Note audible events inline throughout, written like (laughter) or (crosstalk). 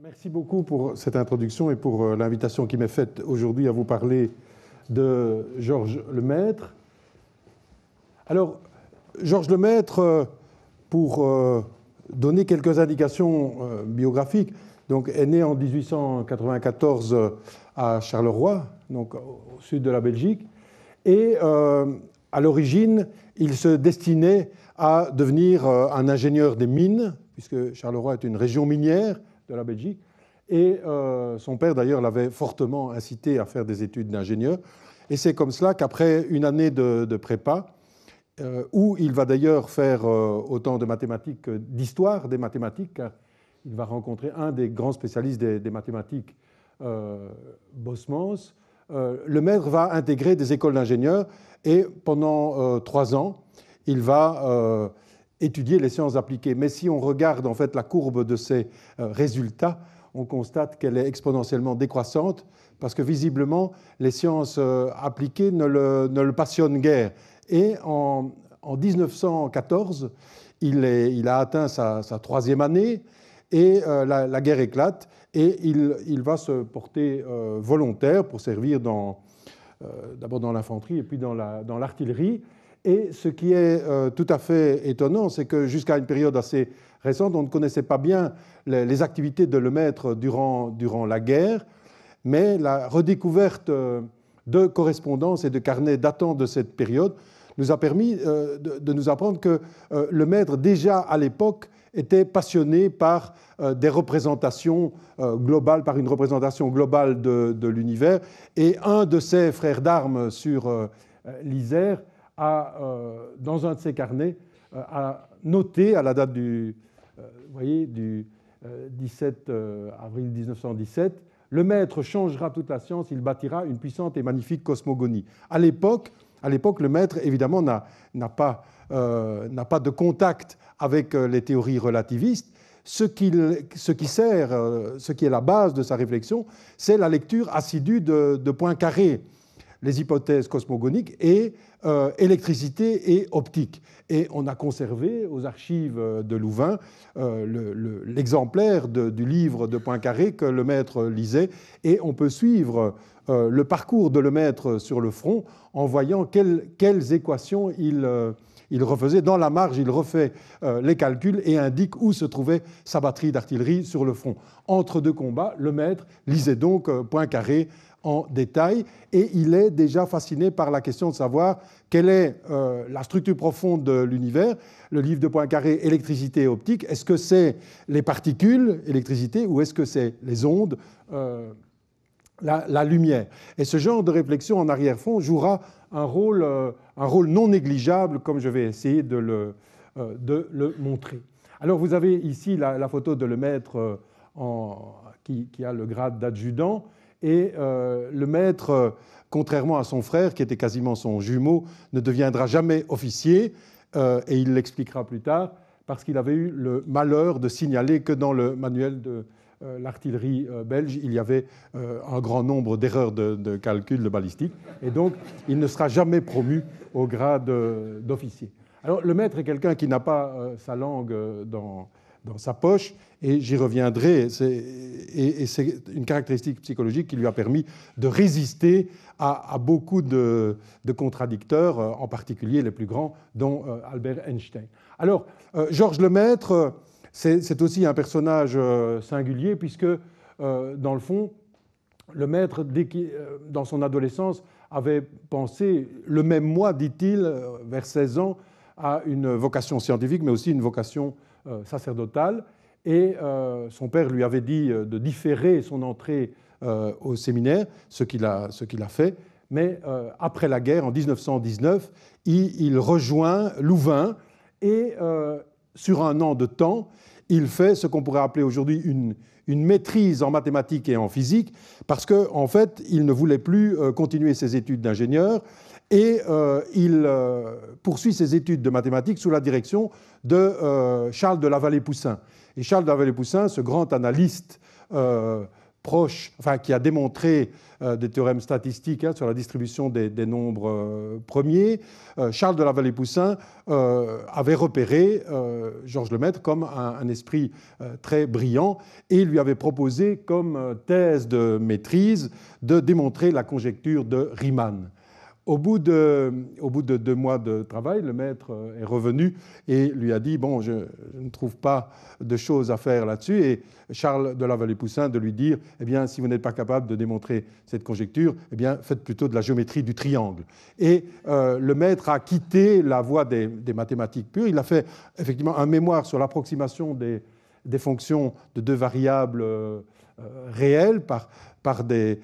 Merci beaucoup pour cette introduction et pour euh, l'invitation qui m'est faite aujourd'hui à vous parler de Georges Lemaître. Alors, Georges Lemaître, euh, pour euh, donner quelques indications biographiques, donc, est né en 1894 à Charleroi, donc au sud de la Belgique, et à l'origine, il se destinait à devenir un ingénieur des mines, puisque Charleroi est une région minière, de la Belgique. Et euh, son père, d'ailleurs, l'avait fortement incité à faire des études d'ingénieur. Et c'est comme cela qu'après une année de, prépa, euh, où il va d'ailleurs faire euh, autant de mathématiques que d'histoire des mathématiques, car hein, il va rencontrer un des grands spécialistes des, des mathématiques, Bosmans, le maître va intégrer des écoles d'ingénieurs et pendant trois ans, il va étudier les sciences appliquées. Mais si on regarde en fait la courbe de ces euh, résultats, on constate qu'elle est exponentiellement décroissante parce que visiblement les sciences euh, appliquées ne le, passionnent guère. Et en, 1914, il, a atteint sa, troisième année et euh, la, guerre éclate et il, va se porter volontaire pour servir d'abord dans, l'infanterie et puis dans l'artillerie. Et ce qui est euh, tout à fait étonnant, c'est que jusqu'à une période assez récente, on ne connaissait pas bien les, activités de Lemaître durant, durant la guerre, mais la redécouverte euh, de correspondances et de carnets datant de cette période nous a permis euh, de, nous apprendre que le maître, déjà à l'époque, était passionné par des représentations globales, par une représentation globale de, de l'univers. Et un de ses frères d'armes sur l'Isère a, euh, dans un de ses carnets, euh, a noté à la date du, euh, voyez, du 17 avril 1917, le maître changera toute la science, il bâtira une puissante et magnifique cosmogonie. À l'époque, à l'époque, le maître, évidemment, n'a pas, euh, pas, de contact avec les théories relativistes. Ce qui, ce qui, sert, ce qui est la base de sa réflexion, c'est la lecture assidue de, de Poincaré, les hypothèses cosmogoniques et euh, électricité et optique. Et on a conservé aux archives euh, de Louvain euh, l'exemplaire du livre de Poincaré que le maître lisait, et on peut suivre le parcours de le maître sur le front en voyant quelles, équations il il refaisait. Dans la marge, il refait les calculs et indique où se trouvait sa batterie d'artillerie sur le front. Entre deux combats, le maître lisait donc Poincaré en détail et il est déjà fasciné par la question de savoir quelle est euh, la structure profonde de l'univers. Le livre de Poincaré, Électricité et optique, est-ce que c'est les particules, électricité, ou est-ce que c'est les ondes, euh, la, lumière Et ce genre de réflexion en arrière-fond jouera un rôle, euh, un rôle non négligeable, comme je vais essayer de le, montrer. Alors vous avez ici la, photo de le maître qui, qui, a le grade d'adjudant et euh, le maître, euh, contrairement à son frère, qui était quasiment son jumeau, ne deviendra jamais officier, euh, et il l'expliquera plus tard, parce qu'il avait eu le malheur de signaler que dans le manuel de l'artillerie belge, il y avait un grand nombre d'erreurs de, de, calcul de balistique, et donc il ne sera jamais promu au grade d'officier. Alors le maître est quelqu'un qui n'a pas sa langue dans dans sa poche, et j'y reviendrai, et c'est une caractéristique psychologique qui lui a permis de résister à, beaucoup de, contradicteurs, euh, en particulier les plus grands, dont euh, Albert Einstein. Alors, euh, Georges Lemaître, c'est aussi un personnage singulier, puisque, dans le fond, le maître, dans son adolescence, avait pensé, le même mois, dit-il, vers 16 ans, à une vocation scientifique, mais aussi une vocation euh, sacerdotale, et euh, son père lui avait dit euh, de différer son entrée au séminaire, ce qu'il a, fait. Mais après la guerre, en 1919, il, rejoint Louvain et sur un an de temps, il fait ce qu'on pourrait appeler aujourd'hui une, maîtrise en mathématiques et en physique, parce qu'en fait, il ne voulait plus continuer ses études d'ingénieur et euh, il euh, poursuit ses études de mathématiques sous la direction de euh, Charles de la Vallée-Poussin. Et Charles de la Vallée-Poussin, ce grand analyste proche, enfin qui a démontré des théorèmes statistiques hein, sur la distribution des, nombres premiers, Charles de la Vallée-Poussin avait repéré Georges Lemaître comme un, un esprit très brillant et lui avait proposé comme thèse de maîtrise de démontrer la conjecture de Riemann. Au bout, de, deux mois de travail, le maître euh, est revenu et lui a dit Bon, je, ne trouve pas de choses à faire là-dessus. Et Charles de la Vallée-Poussin de lui dire Eh bien, si vous n'êtes pas capable de démontrer cette conjecture, eh bien, faites plutôt de la géométrie du triangle. Et euh, le maître a quitté la voie des, mathématiques pures. Il a fait effectivement un mémoire sur l'approximation des fonctions de deux variables euh, euh, réel, euh,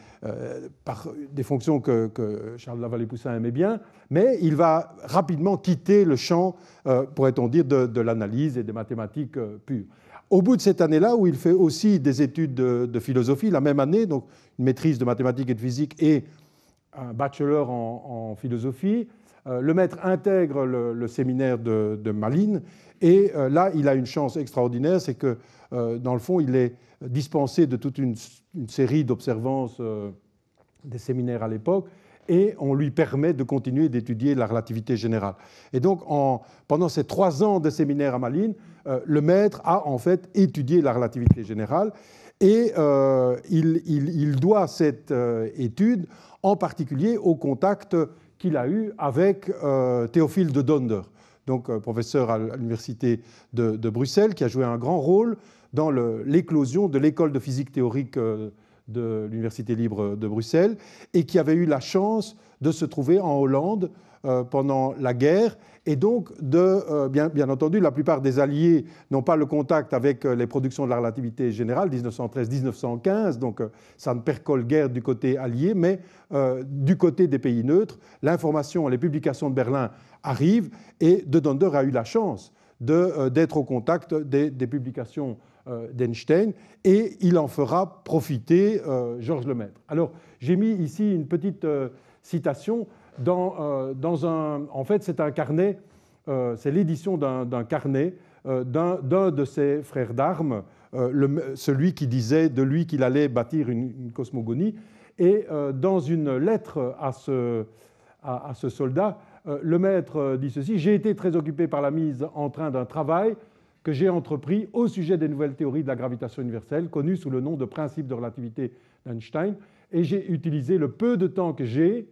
par, des, fonctions que, Charles Lavallée-Poussin aimait bien, mais il va rapidement quitter le champ, euh, pourrait-on dire, de, l'analyse et des mathématiques pures. Au bout de cette année-là, où il fait aussi des études de, philosophie, la même année, donc une maîtrise de mathématiques et de physique et un bachelor en, philosophie, le maître intègre le, séminaire de, Malines et là, il a une chance extraordinaire, c'est que dans le fond, il est dispensé de toute une, série d'observances euh, des séminaires à l'époque, et on lui permet de continuer d'étudier la relativité générale. Et donc, pendant ces trois ans de séminaires à Malines, euh, le maître a en fait étudié la relativité générale et euh, il, doit cette étude en particulier au contact qu'il a eu avec Théophile de Donder, donc professeur à l'université de, Bruxelles, qui a joué un grand rôle dans l'éclosion de l'école de physique théorique euh, de l'Université libre de Bruxelles, et qui avait eu la chance de se trouver en Hollande euh, pendant la guerre. Et donc, de, euh, bien, bien, entendu, la plupart des alliés n'ont pas le contact avec les productions de la relativité générale, 1913-1915, donc ça ne percole guère du côté allié, mais du côté des pays neutres, l'information, les publications de Berlin arrivent, et De Donder a eu la chance d'être au contact des, des publications euh, d'Einstein, et il en fera profiter euh, Georges Lemaître. Alors j'ai mis ici une petite euh, citation dans, dans un... En fait, c'est un carnet, c'est l'édition d'un carnet d'un de ses frères d'armes, celui qui disait de lui qu'il allait bâtir une, cosmogonie. Et dans une lettre à ce, à ce soldat, le maître dit ceci, J'ai été très occupé par la mise en train d'un travail que j'ai entrepris au sujet des nouvelles théories de la gravitation universelle, connues sous le nom de principe de relativité d'Einstein. Et j'ai utilisé le peu de temps que j'ai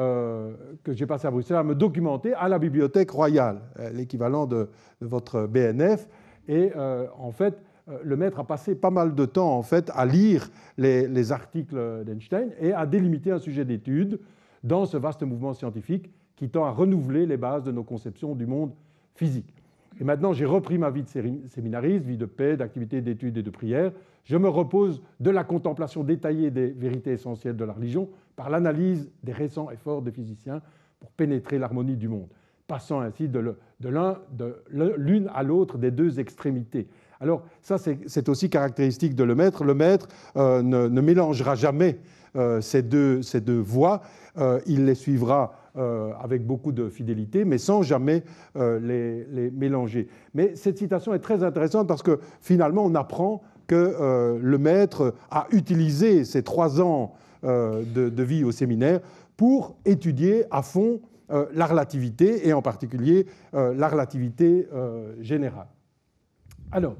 euh, que j'ai passé à Bruxelles à me documenter à la Bibliothèque royale, euh, l'équivalent de, votre BNF. Et euh, en fait, le maître a passé pas mal de temps en fait à lire les articles d'Einstein et à délimiter un sujet d'étude dans ce vaste mouvement scientifique qui tend à renouveler les bases de nos conceptions du monde physique. Et maintenant, j'ai repris ma vie de séminariste, vie de paix, d'activité, d'études et de prière. Je me repose de la contemplation détaillée des vérités essentielles de la religion par l'analyse des récents efforts des physiciens pour pénétrer l'harmonie du monde, passant ainsi de l'une à l'autre des deux extrémités. Alors ça, c'est aussi caractéristique de le maître. Le maître euh, ne, mélangera jamais euh, ces, deux, ces deux voies. Euh, il les suivra euh, avec beaucoup de fidélité, mais sans jamais euh, les, mélanger. Mais cette citation est très intéressante parce que finalement, on apprend que le maître a utilisé ses trois ans de, de, vie au séminaire pour étudier à fond la relativité et en particulier la relativité générale. Alors,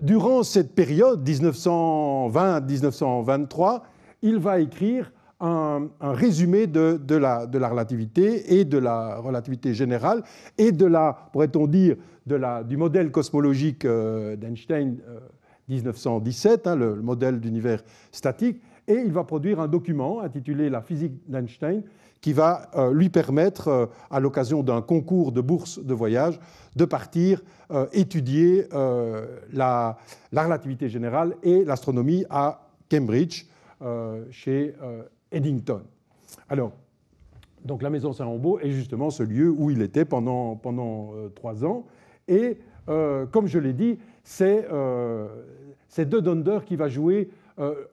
durant cette période, 1920-1923, il va écrire un, résumé de, de, la, de, la, relativité et de la relativité générale et de la, pourrait-on dire, de la, du modèle cosmologique euh, d'Einstein 1917, euh, hein, le, modèle d'univers statique, et il va produire un document intitulé La physique d'Einstein qui va euh, lui permettre, à l'occasion d'un concours de bourse de voyage, de partir étudier la, la, relativité générale et l'astronomie à Cambridge, chez Eddington. Alors, donc la maison Saint-Rombaud est justement ce lieu où il était pendant, euh, trois ans. Et euh, comme je l'ai dit, euh, c'est De Donder qui va jouer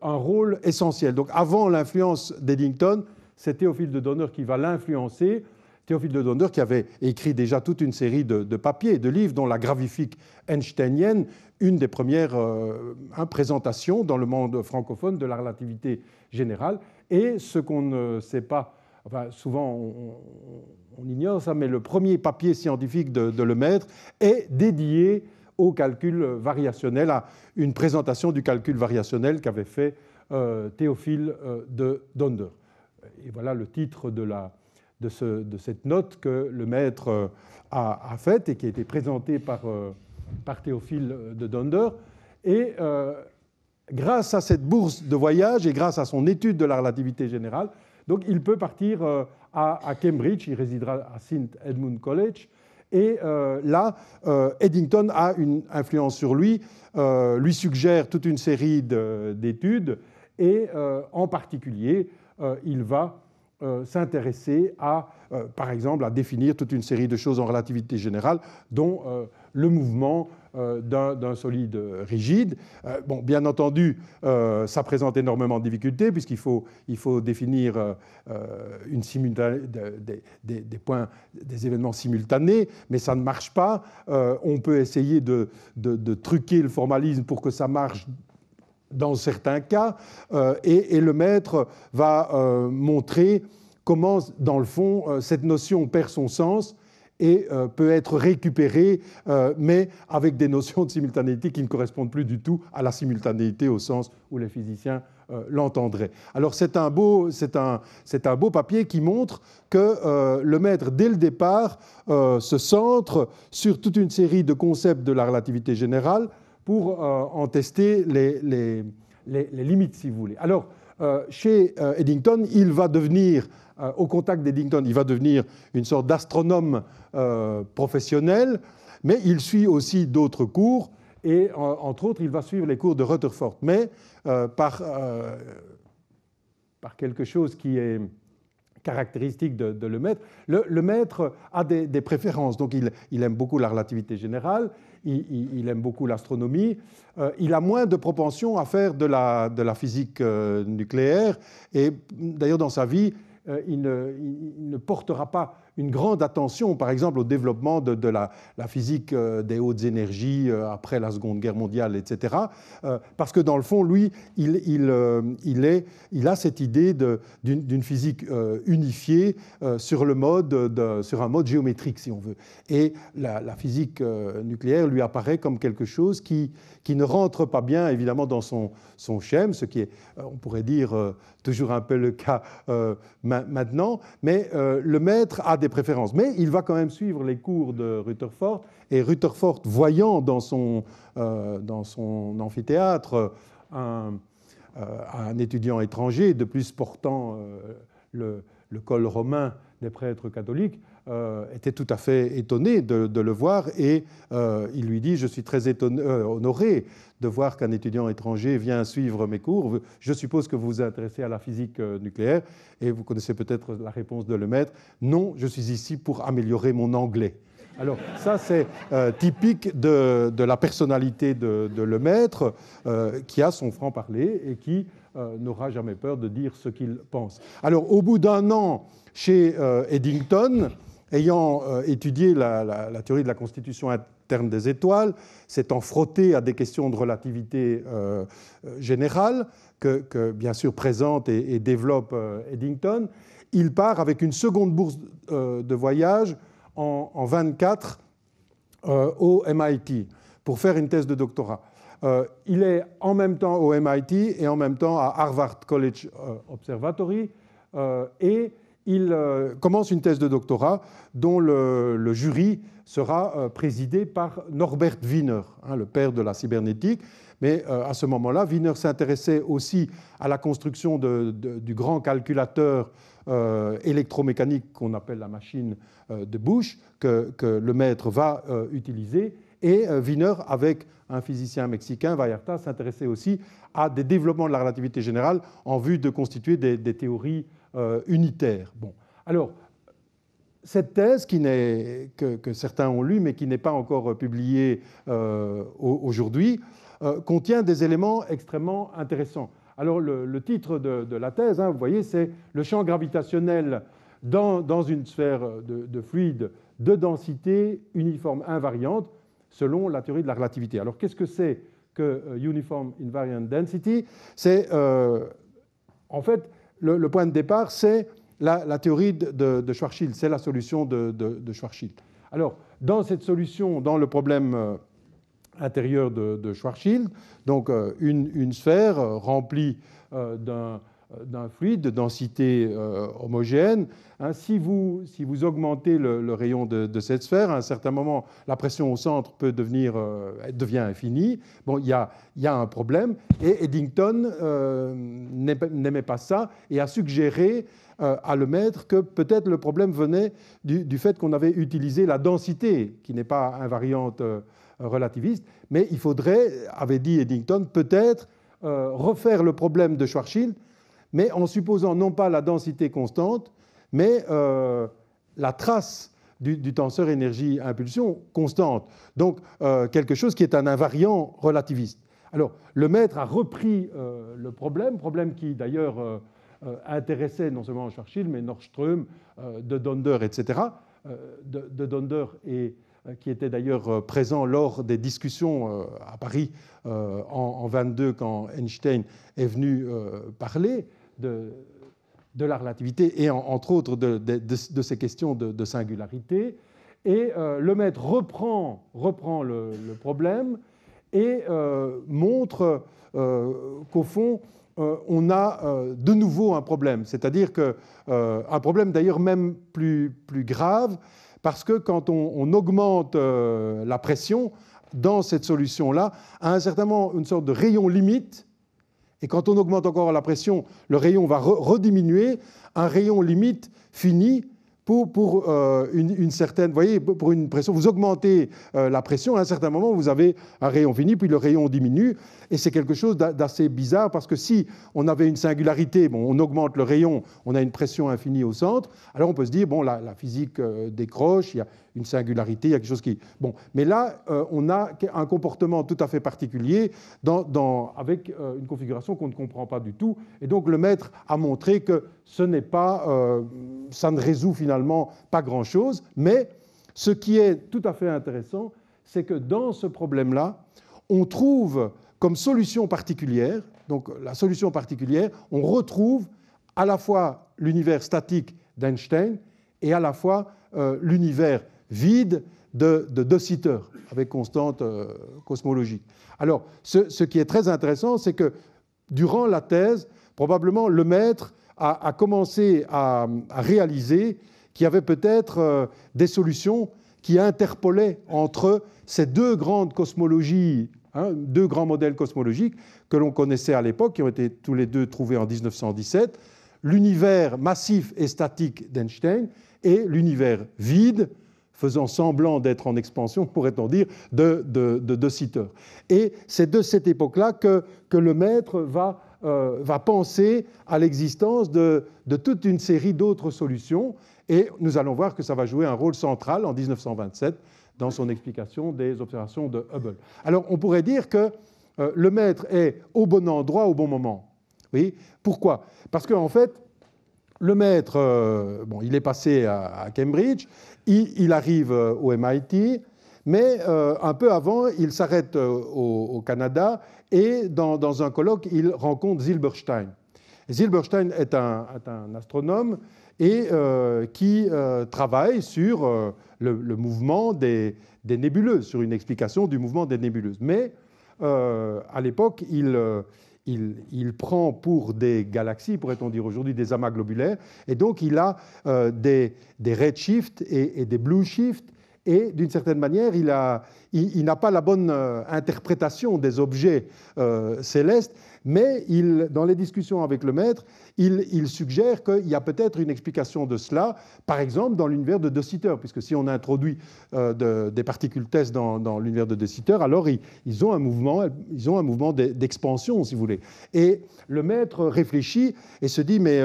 un rôle essentiel. Donc avant l'influence d'Eddington, c'est Théophile de Donner qui va l'influencer. Théophile de Donner qui avait écrit déjà toute une série de, de papiers, de livres, dont la gravifique einsteinienne, une des premières euh, présentations dans le monde francophone de la relativité générale. Et ce qu'on ne sait pas, souvent on, ignore ça, mais le premier papier scientifique de, de Lemaître est dédié au calcul variationnel, à une présentation du calcul variationnel qu'avait fait euh, Théophile euh, de Donder. Et voilà le titre de, la, de, de cette note que le maître a, faite et qui a été présentée par par Théophile de Donder. Et euh, grâce à cette bourse de voyage et grâce à son étude de la relativité générale, donc il peut partir euh, à, Cambridge, il résidera à St. Edmund College. Et euh, là, Eddington a une influence sur lui, lui suggère toute une série d'études, et en particulier, il va euh, s'intéresser à, euh, par exemple, à définir toute une série de choses en relativité générale, dont euh, le mouvement d'un solide rigide. bon, bien entendu, ça présente énormément de difficultés puisqu'il faut, il faut définir une des, des, points, des événements simultanés, mais ça ne marche pas. on peut essayer de truquer le formalisme pour que ça marche dans certains cas, euh, et, le maître va euh, montrer comment, dans le fond, euh, cette notion perd son sens et peut être récupérée, mais avec des notions de simultanéité qui ne correspondent plus du tout à la simultanéité au sens où les physiciens l'entendraient. Alors c'est un, un, c'est un beau papier qui montre que le maître, dès le départ, se centre sur toute une série de concepts de la relativité générale, pour euh, en tester les, limites, si vous voulez. Alors, euh, chez euh, Eddington, il va devenir, au contact d'Eddington, il va devenir une sorte d'astronome professionnel, mais il suit aussi d'autres cours, et entre autres, il va suivre les cours de Rutherford, mais par, quelque chose qui est caractéristique de, le maître. Le, maître a des, préférences, donc il, il, aime beaucoup la relativité générale, il, aime beaucoup l'astronomie. Euh, il a moins de propension à faire de la, physique euh, nucléaire. Et d'ailleurs, dans sa vie, euh, il, ne, portera pas une grande attention, par exemple, au développement de, la, physique euh, des hautes énergies euh, après la Seconde Guerre mondiale, etc. Euh, parce que dans le fond, lui, il, il, est, il a cette idée d'une physique unifiée sur, le mode sur un mode géométrique, si on veut. Et la, physique nucléaire lui apparaît comme quelque chose qui, qui ne rentre pas bien, évidemment, dans son, son schème, ce qui est, on pourrait dire, toujours un peu le cas maintenant. Mais le maître a des préférences. Mais il va quand même suivre les cours de Rutherford, et Rutherford, voyant dans son, euh, dans son amphithéâtre euh, un, étudiant étranger, de plus portant euh, le col romain des prêtres catholiques, euh, était tout à fait étonné de, le voir et euh, il lui dit Je suis très euh, honoré de voir qu'un étudiant étranger vient suivre mes cours. Je suppose que vous vous intéressez à la physique nucléaire et vous connaissez peut-être la réponse de le maître Non, je suis ici pour améliorer mon anglais. Alors ça, c'est typique de, la personnalité de, de le maître qui a son franc-parler et qui n'aura jamais peur de dire ce qu'il pense. Alors au bout d'un an chez Eddington, ayant euh, étudié la, théorie de la constitution interne des étoiles, s'étant frotté à des questions de relativité euh, euh, générale, que, bien sûr présente et, développe Eddington, il part avec une seconde bourse de voyage en, en 24 au MIT pour faire une thèse de doctorat. il est en même temps au MIT et en même temps à Harvard College Observatory et il euh, commence une thèse de doctorat dont le, jury sera euh, présidé par Norbert Wiener, hein, le père de la cybernétique. Mais euh, à ce moment-là, Wiener s'intéressait aussi à la construction du grand calculateur électromécanique qu'on appelle la machine de Bush, que, le maître va utiliser. Et Wiener, avec un physicien mexicain, Vallarta, s'intéressait aussi à des développements de la relativité générale en vue de constituer des théories euh, unitaire. Bon. Alors, cette thèse qui que, que, certains ont lue, mais qui n'est pas encore publiée euh, aujourd'hui, euh, contient des éléments extrêmement intéressants. Alors, le, titre de, la thèse, hein, vous voyez, c'est Le champ gravitationnel dans, une sphère de, fluide de densité uniforme invariante selon la théorie de la relativité. Alors, qu'est-ce que c'est que Uniform Invariant Density C'est en fait le, point de départ, c'est la, théorie de, Schwarzschild, c'est la solution de, Schwarzschild. Alors, dans cette solution, dans le problème euh, intérieur de, Schwarzschild, donc euh, une sphère euh, remplie d'un euh, d'un fluide de densité euh, homogène. Hein, si, vous, si vous augmentez le, rayon de, cette sphère, à un certain moment, la pression au centre peut devenir, euh, devient infinie. Bon, il y a, y a, un problème. Et Eddington n'aimait pas ça et a suggéré à le maître que peut-être le problème venait du fait qu'on avait utilisé la densité, qui n'est pas invariante relativiste, mais il faudrait, avait dit Eddington, peut-être refaire le problème de Schwarzschild mais en supposant non pas la densité constante, mais euh, la trace du, tenseur énergie-impulsion constante. Donc euh, quelque chose qui est un invariant relativiste. Alors le maître a repris euh, le problème, problème qui d'ailleurs intéressait non seulement Schwarzschild, mais Nordström, de Donder, etc., de, de Donder et euh, qui était d'ailleurs euh, présent lors des discussions euh, à Paris en 1922, quand Einstein est venu parler de, la relativité et entre autres de, ces questions de, singularité. Et le maître reprend, reprend le, problème et montre qu'au fond, on a de nouveau un problème. C'est-à-dire un problème d'ailleurs même plus grave, parce que quand on, augmente euh, la pression dans cette solution-là, à un certain moment, une sorte de rayon limite, et quand on augmente encore la pression, le rayon va rediminuer, un rayon limite finit pour, euh, une, certaine, voyez, pour une pression, vous augmentez euh, la pression, à un certain moment, vous avez un rayon fini, puis le rayon diminue, et c'est quelque chose d'assez bizarre, parce que si on avait une singularité, bon, on augmente le rayon, on a une pression infinie au centre, alors on peut se dire, bon, la, physique euh, décroche, il y a une singularité, il y a quelque chose qui... Bon, mais là, euh, on a un comportement tout à fait particulier avec euh, une configuration qu'on ne comprend pas du tout. Et donc le maître a montré que ce n'est pas... Euh, ça ne résout finalement pas grand-chose, mais ce qui est tout à fait intéressant, c'est que dans ce problème-là, on trouve comme solution particulière, donc la solution particulière, on retrouve à la fois l'univers statique d'Einstein et à la fois l'univers vide de, de deux avec constante euh, cosmologique. Alors, ce, ce, qui est très intéressant, c'est que durant la thèse, probablement le maître a, a commencé à, réaliser qu'il y avait peut-être euh, des solutions qui interpolaient entre ces deux grandes cosmologies, hein, deux grands modèles cosmologiques que l'on connaissait à l'époque, qui ont été tous les deux trouvés en 1917, l'univers massif et statique d'Einstein et l'univers vide faisant semblant d'être en expansion, pourrait-on dire, de, de, de, de Et c'est de cette époque-là que, que, le maître va, euh, va penser à l'existence de, toute une série d'autres solutions, et nous allons voir que ça va jouer un rôle central en 1927 dans son explication des observations de Hubble. Alors on pourrait dire que euh, le maître est au bon endroit au bon moment. Oui Pourquoi Parce qu'en en fait, le maître, euh, bon, il est passé à, Cambridge, il, arrive euh, au MIT, mais euh, un peu avant, il s'arrête au, Canada et dans, un colloque, il rencontre Zilberstein. Zilberstein est un, astronome et qui travaille sur le, mouvement des, des, nébuleuses, sur une explication du mouvement des nébuleuses. Mais à l'époque, il, il, prend pour des galaxies, pourrait-on dire aujourd'hui, des amas globulaires, et donc il a euh, des, des redshifts et, des blue et d'une certaine manière, il, n'a pas la bonne euh, interprétation des objets euh, célestes, mais il, dans les discussions avec le maître, il, suggère qu'il y a peut-être une explication de cela, par exemple dans l'univers de De Sitter, puisque si on introduit euh, des particules test dans, l'univers de De Sitter, alors ils, ont un mouvement, ils ont un mouvement d'expansion, si vous voulez. Et le maître réfléchit et se dit, mais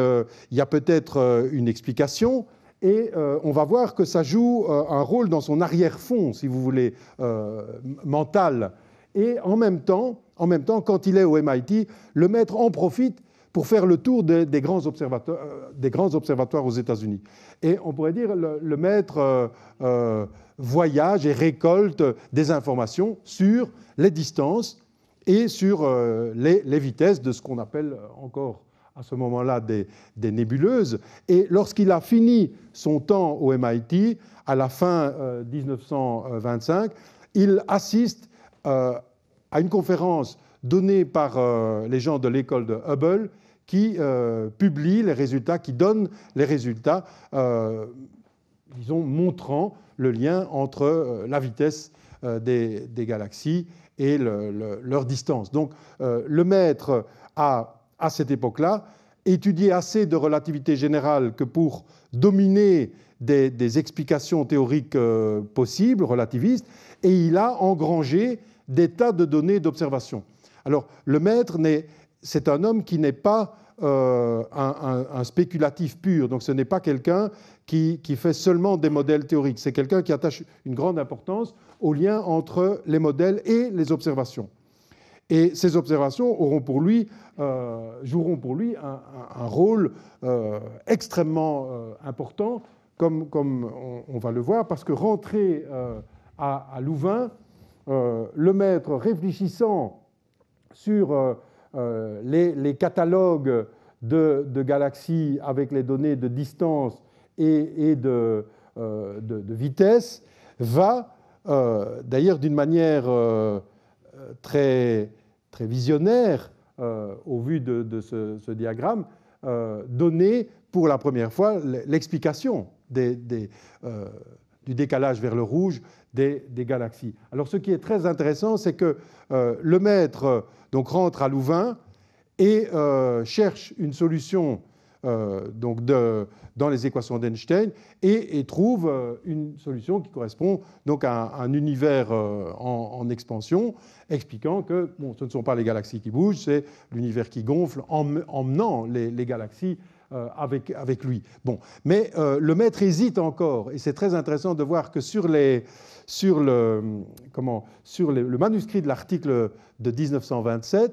il y a peut-être une explication. Et euh, on va voir que ça joue euh, un rôle dans son arrière-fond, si vous voulez, euh, mental. Et en même, temps, en même temps, quand il est au MIT, le maître en profite pour faire le tour des, grands, observatoires, des grands, observatoires, aux États-Unis. Et on pourrait dire le, le maître voyage et récolte des informations sur les distances et sur les, vitesses de ce qu'on appelle encore à ce moment-là des, nébuleuses. Et lorsqu'il a fini son temps au MIT, à la fin 1925, euh, il assiste euh, à une conférence donnée par euh, les gens de l'école de Hubble qui publie les résultats, qui donne les résultats, disons, montrant le lien entre la vitesse des, galaxies et leur distance. Donc le maître a à cette époque-là, étudié assez de relativité générale que pour dominer des, explications théoriques euh, possibles, relativistes, et il a engrangé des tas de données d'observation. Alors, le maître, c'est un homme qui n'est pas euh, un, spéculatif pur, donc ce n'est pas quelqu'un qui, qui, fait seulement des modèles théoriques, c'est quelqu'un qui attache une grande importance au lien entre les modèles et les observations. Et ces observations auront pour lui, euh, joueront pour lui un, rôle euh, extrêmement euh, important, comme, comme on, va le voir, parce que rentré à, Louvain, le maître réfléchissant sur les, catalogues de, galaxies avec les données de distance et, de, de, vitesse, va, d'ailleurs d'une manière très très visionnaire euh, au vu de, ce, diagramme, euh, donner pour la première fois l'explication euh, du décalage vers le rouge des, galaxies. Alors ce qui est très intéressant, c'est que le maître donc, rentre à Louvain et cherche une solution euh, donc dans les équations d'Einstein et, trouve euh, une solution qui correspond donc à un, univers euh, en, expansion, expliquant que bon, ce ne sont pas les galaxies qui bougent, c'est l'univers qui gonfle en emmenant les, galaxies avec, avec, lui. Bon. Mais le maître hésite encore, et c'est très intéressant de voir que sur, les, sur, le, comment, sur le manuscrit de l'article de 1927,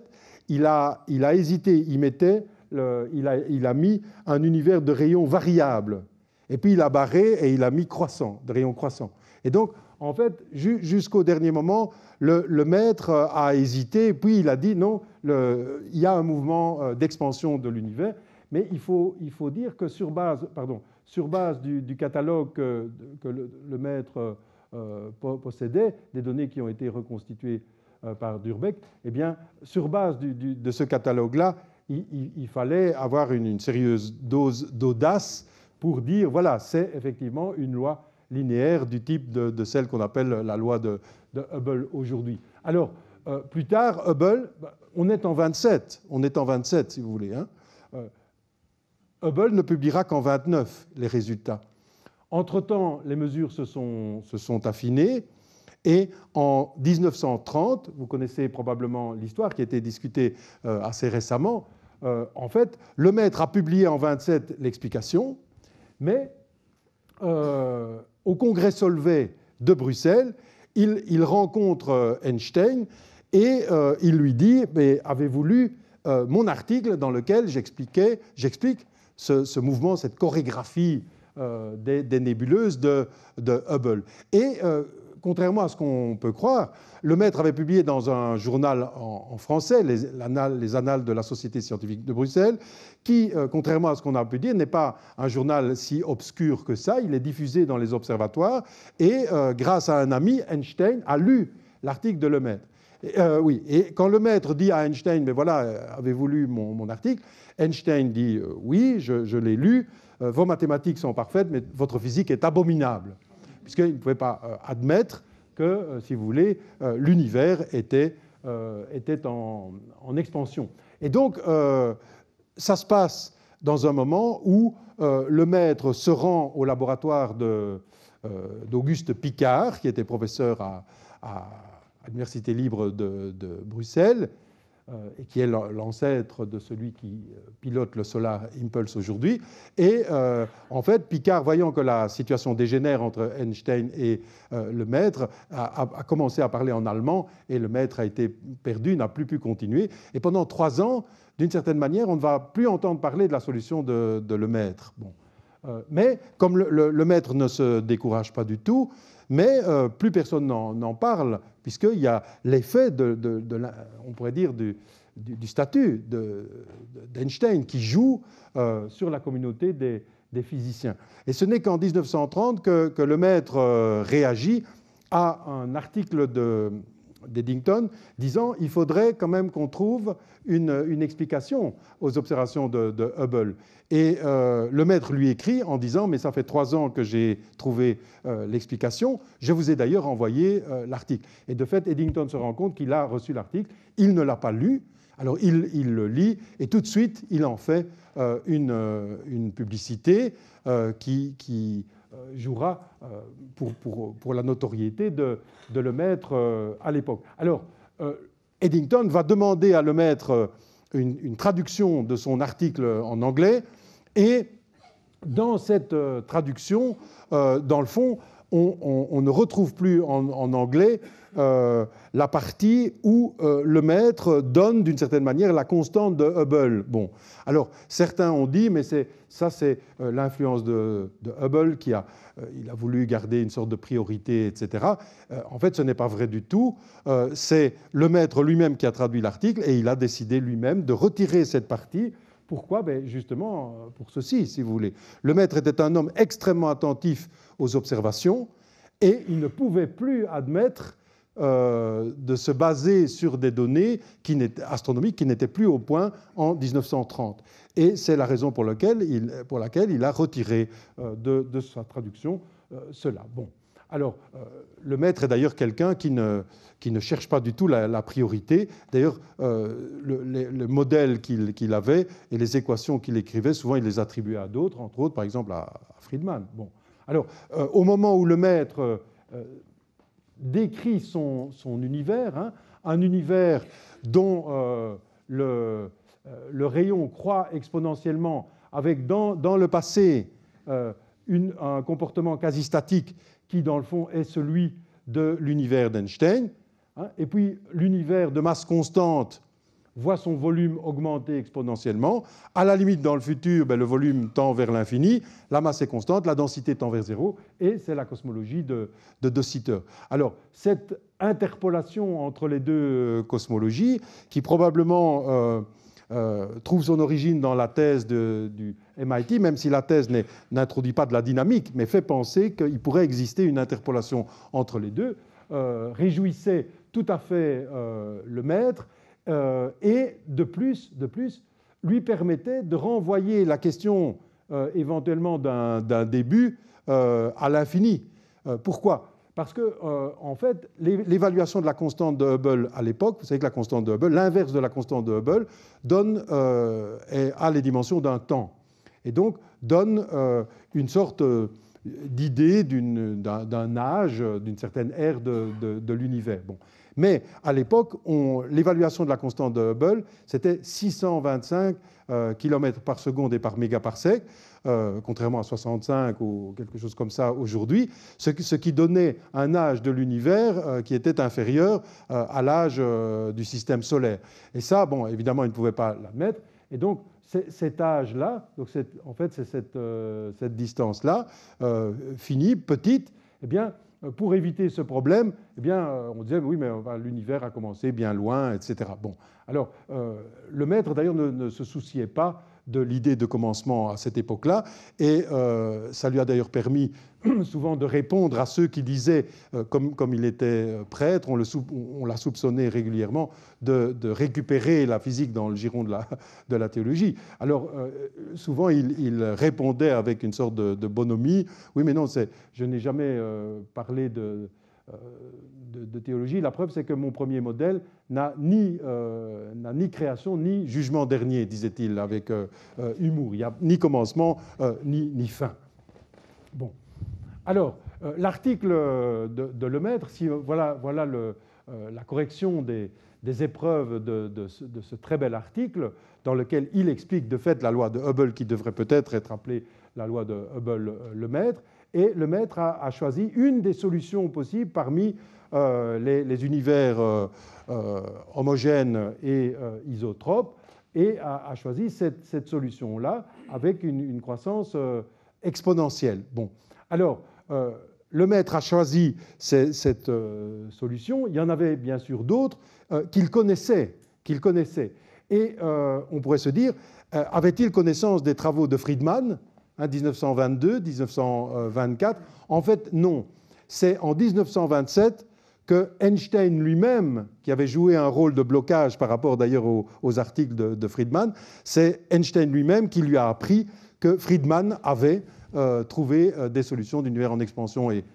il a, il a hésité, il mettait il, a, mis un univers de rayons variables. Et puis il a barré et il a mis croissant, de rayons croissants. Et donc, en fait, jusqu'au dernier moment, le, maître a hésité, et puis il a dit non, il y a un mouvement euh, d'expansion de l'univers, mais il faut, dire que sur base, pardon, sur base du, catalogue que, le, maître euh, possédait, des données qui ont été reconstituées euh, par Durbeck, eh bien, sur base de ce catalogue-là, il, fallait avoir une, sérieuse dose d'audace pour dire, voilà, c'est effectivement une loi linéaire du type de, celle qu'on appelle la loi de, Hubble aujourd'hui. Alors, euh, plus tard, Hubble, bah, on est en 27, on est en 27 si vous voulez. Hein. Euh, Hubble ne publiera qu'en 29 les résultats. Entre-temps, les mesures se sont, se sont affinées. Et en 1930, vous connaissez probablement l'histoire qui a été discutée euh, assez récemment, euh, en fait, le maître a publié en 27 l'explication, mais euh, au congrès Solvay de Bruxelles, il, rencontre euh, Einstein et il lui dit Mais avez-vous lu mon article dans lequel j'expliquais, j'explique ce, mouvement, cette chorégraphie des, nébuleuses de, Hubble contrairement à ce qu'on peut croire, le maître avait publié dans un journal en, français les, annales de la Société scientifique de Bruxelles, qui, euh, contrairement à ce qu'on a pu dire, n'est pas un journal si obscur que ça. Il est diffusé dans les observatoires et, euh, grâce à un ami, Einstein a lu l'article de Lemaître. maître. Euh, oui, et quand le maître dit à Einstein, mais voilà, avez-vous lu mon, article Einstein dit, oui, je, l'ai lu, vos mathématiques sont parfaites, mais votre physique est abominable puisqu'il ne pouvait pas euh, admettre que, euh, si vous voulez, euh, l'univers était, était en, expansion. Et donc, ça se passe dans un moment où le maître se rend au laboratoire d'Auguste Picard, qui était professeur à, à l'Université libre de Bruxelles, euh, et qui est l'ancêtre de celui qui euh, pilote le Solar Impulse aujourd'hui. Et euh, en fait, Picard, voyant que la situation dégénère entre Einstein et le maître, a, commencé à parler en allemand et le maître a été perdu, n'a plus pu continuer. Et pendant trois ans, d'une certaine manière, on ne va plus entendre parler de la solution de, le maître. Bon. mais comme le maître ne se décourage pas du tout, mais euh, plus personne n'en parle, puisqu'il y a l'effet, de, la, on pourrait dire, du, statut d'Einstein qui joue euh, sur la communauté des, physiciens. Et ce n'est qu'en 1930 que, le maître euh, réagit à un article de, d'Eddington, disant il faudrait quand même qu'on trouve une, explication aux observations de, Hubble. Et euh, le maître lui écrit en disant mais ça fait trois ans que j'ai trouvé euh, l'explication, je vous ai d'ailleurs envoyé euh, l'article. Et de fait, Eddington se rend compte qu'il a reçu l'article, il ne l'a pas lu, alors il, le lit et tout de suite il en fait une, une publicité qui, qui euh, jouera euh, pour, la notoriété de, de maître euh, à l'époque. Alors, Eddington va demander à le une, une, traduction de son article en anglais, et dans cette traduction, dans le fond, on, ne retrouve plus en anglais euh, la partie où euh, le maître donne d'une certaine manière la constante de Hubble. Bon, alors certains ont dit, mais ça c'est euh, l'influence de, Hubble qui a, il a voulu garder une sorte de priorité, etc. en fait, ce n'est pas vrai du tout. c'est le maître lui-même qui a traduit l'article et il a décidé lui-même de retirer cette partie. Pourquoi ben Justement, pour ceci, si vous voulez. Le maître était un homme extrêmement attentif aux observations et il ne pouvait plus admettre euh, de se baser sur des données qui astronomiques qui n'étaient plus au point en 1930. Et c'est la raison pour, laquelle il, pour laquelle il a retiré euh, de, sa traduction euh, cela. Bon. Alors, le maître est d'ailleurs quelqu'un qui ne, qui ne, cherche pas du tout la, priorité. D'ailleurs, le, modèle qu'il avait et les équations qu'il écrivait, souvent il les attribuait à d'autres, entre autres par exemple à, Friedman. Bon. Alors, au moment où le maître décrit son, univers, hein. un univers dont euh, euh, le, rayon croît exponentiellement, avec dans, le passé euh, un comportement quasi statique qui, dans le fond, est celui de l'univers d'Einstein, hein. et puis l'univers de masse constante voit son volume augmenter exponentiellement. À la limite, dans le futur, ben, le volume tend vers l'infini, la masse est constante, la densité tend vers zéro, et c'est la cosmologie de, de De Sitter. Alors, cette interpolation entre les deux euh, cosmologies, qui probablement euh, euh, trouve son origine dans la thèse du MIT, même si la thèse n'introduit pas de la dynamique, mais fait penser qu'il pourrait exister une interpolation entre les deux, réjouissait tout à fait le maître euh, et de plus, de plus, lui permettait de renvoyer la question euh, éventuellement d'un début euh, à l'infini. pourquoi Parce que, en fait, l'évaluation de la constante de Hubble à l'époque, vous savez que la constante de Hubble, l'inverse de la constante de Hubble, donne, a les dimensions d'un temps. Et donc, donne une sorte d'idée d'un âge, d'une certaine ère de, de l'univers. Bon. Mais à l'époque, l'évaluation de la constante de Hubble, c'était 625 euh, km par seconde et par mégaparsec, euh, contrairement à 65 ou quelque chose comme ça aujourd'hui, ce, ce, qui donnait un âge de l'univers euh, qui était inférieur à l'âge du système solaire. Et ça, bon, évidemment, ils ne pouvaient pas l'admettre. Et donc, cet âge-là, donc en fait, c'est cette, cette distance-là, finie, petite, eh bien, euh, pour éviter ce problème, eh euh, on disait, oui, mais euh, bah, l'univers a commencé bien loin, etc. Bon, alors, le maître, d'ailleurs, ne, se souciait pas de l'idée de commencement à cette époque-là, et euh, ça lui a d'ailleurs permis (clears throat) souvent de répondre à ceux qui disaient, euh, comme, comme, il était euh, prêtre, on, l'a soupçonné régulièrement, de, récupérer la physique dans le giron de la, (laughs) de la théologie. Alors souvent il, répondait avec une sorte de, de bonhomie, oui mais non, c'est je n'ai jamais parlé de euh, de, théologie. La preuve, c'est que mon premier modèle n'a ni, euh, création ni jugement dernier, disait-il avec euh, humour. Il n'y a ni commencement ni, fin. Bon. Alors, l'article de, de, Lemaître, voilà, la correction des, épreuves de, ce, de, ce, très bel article, dans lequel il explique de fait la loi de Hubble, qui devrait peut-être être appelée la loi de Hubble-Lemaître et le maître a, choisi une des solutions possibles parmi euh, les, univers euh, euh, homogènes et isotropes et a, choisi cette, solution-là avec une, croissance exponentielle. Bon, alors le maître a choisi cette solution. Il y en avait bien sûr d'autres qu'il connaissait, qu'il connaissait. Et on pourrait se dire, avait-il connaissance des travaux de Friedman 1922, hein, 1924. En fait, non. C'est en 1927 que Einstein lui-même, qui avait joué un rôle de blocage par rapport d'ailleurs aux, articles de, Friedman, c'est Einstein lui-même qui lui a appris que Friedman avait euh, trouvé euh, des solutions d'univers en expansion et,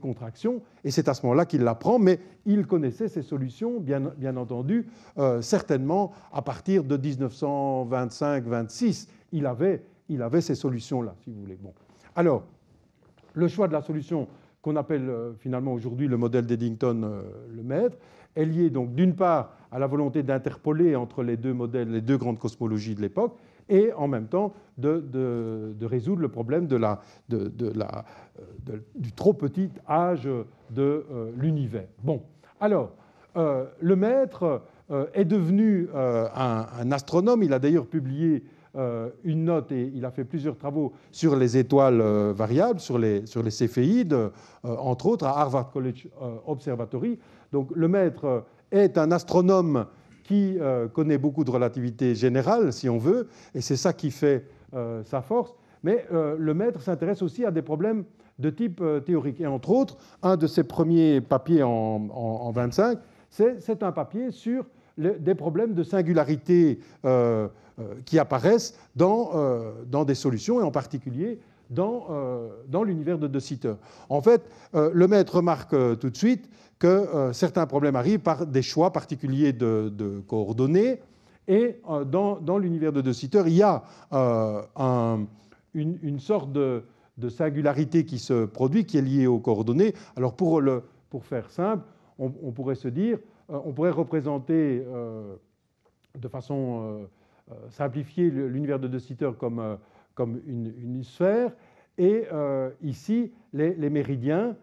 contraction. Et c'est à ce moment-là qu'il l'apprend, mais il connaissait ces solutions, bien, entendu, euh, certainement à partir de 1925-26. Il avait il avait ces solutions-là, si vous voulez. Bon. Alors, le choix de la solution qu'on appelle euh, finalement aujourd'hui le modèle d'Eddington euh, le maître est lié donc d'une part à la volonté d'interpoler entre les deux modèles, les deux grandes cosmologies de l'époque, et en même temps de, résoudre le problème euh, du trop petit âge de l'univers. Bon, alors, le maître est devenu un, astronome, il a d'ailleurs publié euh, une note, et il a fait plusieurs travaux sur les étoiles euh, variables, sur les, sur les céphéides, euh, entre autres à Harvard College Observatory. Donc le maître est un astronome qui connaît beaucoup de relativité générale, si on veut, et c'est ça qui fait sa force. Mais le maître s'intéresse aussi à des problèmes de type théorique. Et entre autres, un de ses premiers papiers en 1925, c'est un papier sur des problèmes de singularité euh, euh, qui apparaissent dans, euh, dans, des solutions, et en particulier dans, dans l'univers de De Sitter. En fait, le maître remarque tout de suite que certains problèmes arrivent par des choix particuliers de, coordonnées, et dans, dans l'univers de De Sitter, il y a un, une, sorte de, de singularité qui se produit, qui est liée aux coordonnées. Alors pour, le, pour faire simple, on pourrait se dire, euh, on pourrait représenter euh, de façon euh, simplifiée l'univers de De Sitter comme, comme une, sphère. Et ici, les, méridiens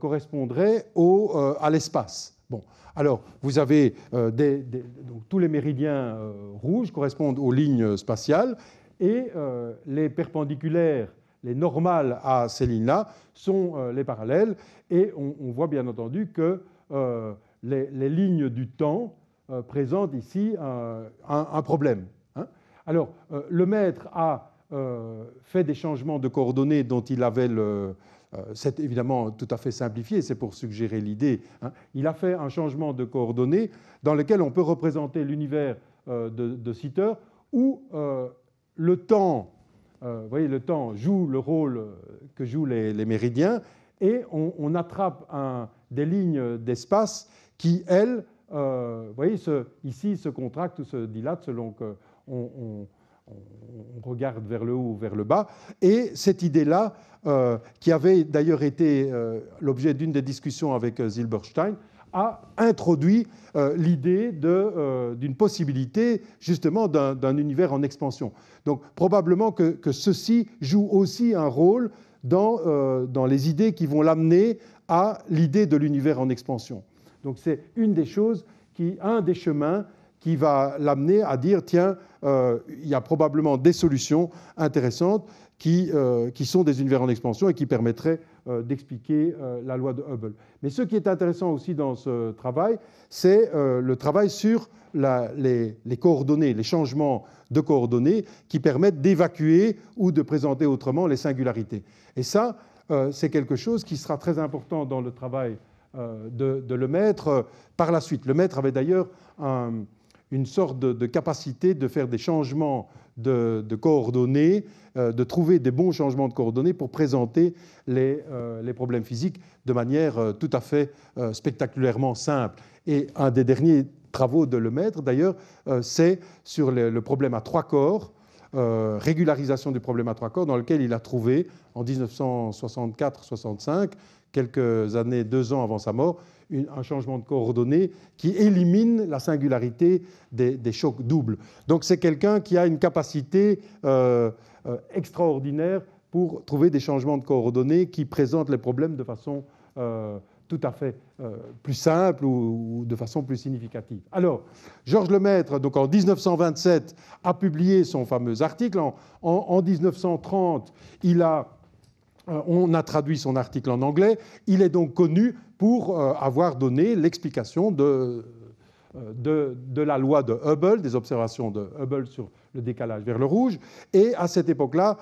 correspondraient au, à l'espace. Bon, alors vous avez donc, tous les méridiens rouges correspondent aux lignes spatiales et les perpendiculaires, les normales à ces lignes-là sont les parallèles et on, voit bien entendu que les, lignes du temps euh, présentent ici euh, un, problème. Hein. Alors, euh, le maître a fait des changements de coordonnées dont il avait le. c'est évidemment tout à fait simplifié, c'est pour suggérer l'idée. Hein. il a fait un changement de coordonnées dans lequel on peut représenter l'univers de, Sitter où le temps, voyez, le temps joue le rôle que jouent les, méridiens et on, attrape des lignes d'espace qui, elle, euh, voyez, ici, se contracte ou se dilate selon qu'on on, regarde vers le haut ou vers le bas. Et cette idée-là, euh, qui avait d'ailleurs été euh, l'objet d'une des discussions avec Zilberstein, a introduit l'idée d'une possibilité justement d'un univers en expansion. Donc probablement que, ceci joue aussi un rôle dans les idées qui vont l'amener à l'idée de l'univers en expansion. Donc c'est une des choses, un des chemins qui va l'amener à dire, tiens, euh, il y a probablement des solutions intéressantes euh, qui, sont des univers en expansion et qui permettraient euh, d'expliquer la loi de Hubble. Mais ce qui est intéressant aussi dans ce travail, c'est le travail sur les, les, coordonnées, les changements de coordonnées qui permettent d'évacuer ou de présenter autrement les singularités. Et ça, c'est quelque chose qui sera très important dans le travail euh, de, de, le maître par la suite. Le maître avait d'ailleurs une sorte de, capacité de faire des changements de, coordonnées, euh, de trouver des bons changements de coordonnées pour présenter les, euh, problèmes physiques de manière tout à fait spectaculairement simple. Et un des derniers travaux de le maître d'ailleurs, c'est sur le, problème à trois corps, régularisation du problème à trois corps, dans lequel il a trouvé, en 1964-65, quelques années, deux ans avant sa mort, un changement de coordonnées qui élimine la singularité des, chocs doubles. Donc c'est quelqu'un qui a une capacité euh, euh, extraordinaire pour trouver des changements de coordonnées qui présentent les problèmes de façon euh, tout à fait plus simple ou, de façon plus significative. Alors, Georges Lemaître, donc en 1927, a publié son fameux article. en 1930, il a euh, on a traduit son article en anglais. Il est donc connu pour euh, avoir donné l'explication euh, de, la loi de Hubble, des observations de Hubble sur le décalage vers le rouge. Et à cette époque-là,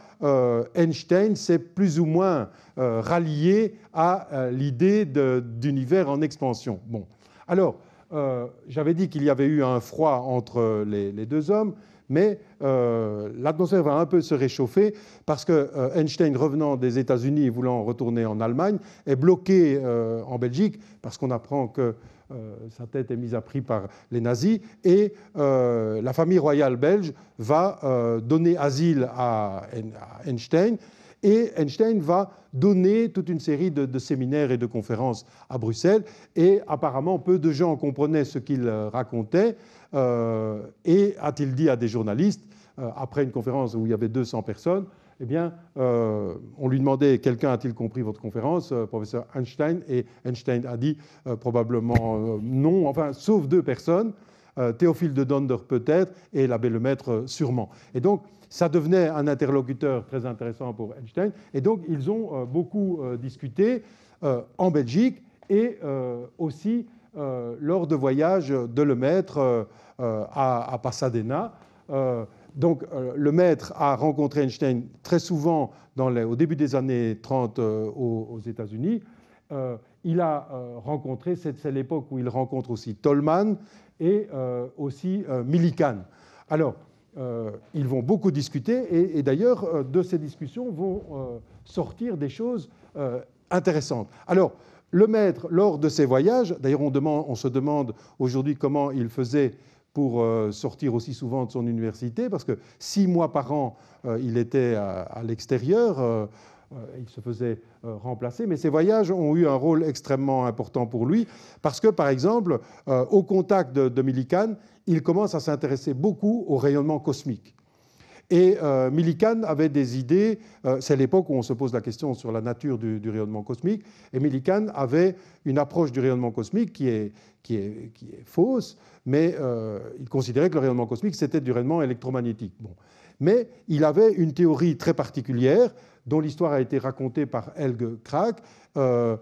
Einstein s'est plus ou moins rallié à l'idée d'univers en expansion. Bon, alors. j'avais dit qu'il y avait eu un froid entre les deux hommes mais euh, l'atmosphère va un peu se réchauffer parce que euh, Einstein, revenant des États-Unis et voulant retourner en Allemagne, est bloqué euh, en Belgique parce qu'on apprend que sa tête est mise à prix par les nazis et la famille royale belge va donner asile à Einstein et Einstein va donner toute une série de, séminaires et de conférences à Bruxelles. Et apparemment, peu de gens comprenaient ce qu'il euh, racontait. Euh, et a-t-il dit à des journalistes, euh, après une conférence où il y avait 200 personnes, eh bien, on lui demandait quelqu'un a-t-il compris votre conférence, professeur Einstein, et Einstein a dit probablement non, enfin, sauf deux personnes. Euh, Théophile de Donder peut-être, et l'abbé Lemaître euh, sûrement. Et donc, ça devenait un interlocuteur très intéressant pour Einstein. Et donc, ils ont euh, beaucoup discuté en Belgique et aussi lors de voyages de Lemaître à, Pasadena. donc, Le Maître a rencontré Einstein très souvent au début des années 30 aux, États-Unis. il a rencontré, c'est l'époque où il rencontre aussi Tolman, et euh, aussi euh, Millikan. Alors, euh, ils vont beaucoup discuter et, d'ailleurs, de ces discussions vont sortir des choses intéressantes. Alors, le maître, lors de ses voyages, d'ailleurs on, on, se demande aujourd'hui comment il faisait pour sortir aussi souvent de son université, parce que six mois par an, il était à, à l'extérieur, euh, il se faisait euh, remplacer, mais ces voyages ont eu un rôle extrêmement important pour lui, parce que, par exemple, euh, au contact de, de Millikan, il commence à s'intéresser beaucoup au rayonnement cosmique. Et Millikan avait des idées, c'est l'époque où on se pose la question sur la nature du, rayonnement cosmique, et Millikan avait une approche du rayonnement cosmique qui est, fausse, mais il considérait que le rayonnement cosmique, c'était du rayonnement électromagnétique. Bon. Mais il avait une théorie très particulière dont l'histoire a été racontée par Helge Krag, euh,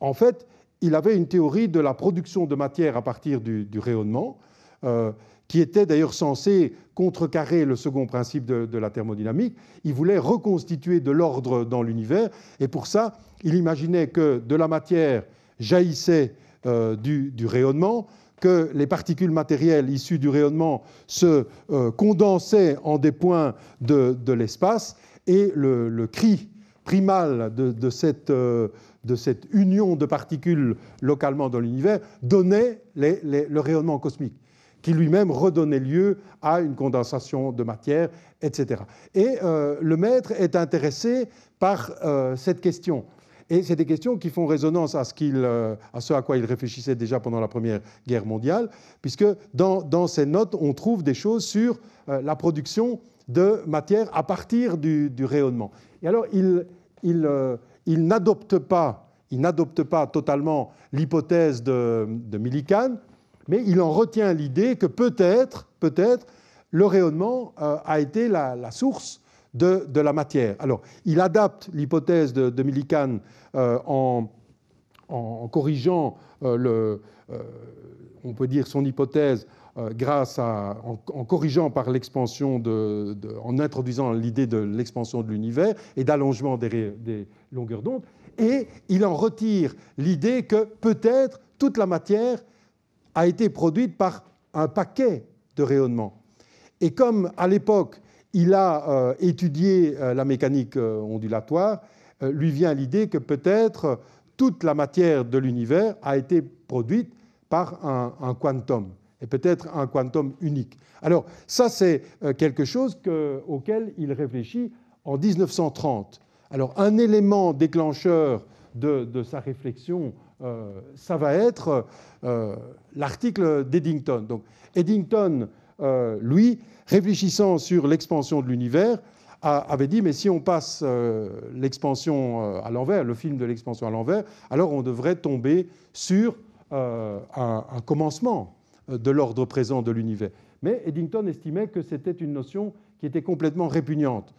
en fait, il avait une théorie de la production de matière à partir du, rayonnement, euh, qui était d'ailleurs censée contrecarrer le second principe de, la thermodynamique. Il voulait reconstituer de l'ordre dans l'univers, et pour ça, il imaginait que de la matière jaillissait euh, du, rayonnement, que les particules matérielles issues du rayonnement se euh, condensaient en des points de, l'espace, et le, cri primal euh, de, cette, union de particules localement dans l'univers donnait le rayonnement cosmique, qui lui-même redonnait lieu à une condensation de matière, etc. Et euh, le maître est intéressé par cette question. Et c'est des questions qui font résonance à ce, qu'il, euh, à ce à quoi il réfléchissait déjà pendant la Première Guerre mondiale, puisque dans, ses notes, on trouve des choses sur euh, la production de matière à partir du, rayonnement. Et alors, il, il, euh, il n'adopte pas il n'adopte pas totalement l'hypothèse de, de Millikan, mais il en retient l'idée que peut-être, peut-être, le rayonnement a été la, la source de, la matière. Alors, il adapte l'hypothèse de, Millikan euh, en, corrigeant, euh, le, euh, on peut dire, son hypothèse grâce à, en, corrigeant par l'expansion, de, en introduisant l'idée de l'expansion de l'univers et d'allongement des, des, longueurs d'onde, et il en retire l'idée que peut-être toute la matière a été produite par un paquet de rayonnements. Et comme à l'époque, il a euh, étudié euh, la mécanique euh, ondulatoire, lui vient l'idée que peut-être toute la matière de l'univers a été produite par un, quantum, et peut-être un quantum unique. Alors ça, c'est quelque chose auquel il réfléchit en 1930. Alors un élément déclencheur de, sa réflexion, ça va être l'article d'Eddington. Donc Eddington, lui, réfléchissant sur l'expansion de l'univers, avait dit, mais si on passe euh, l'expansion euh, à l'envers, le film de l'expansion à l'envers, alors on devrait tomber sur euh, un, commencement de l'ordre présent de l'univers. Mais Eddington estimait que c'était une notion qui était complètement répugnante.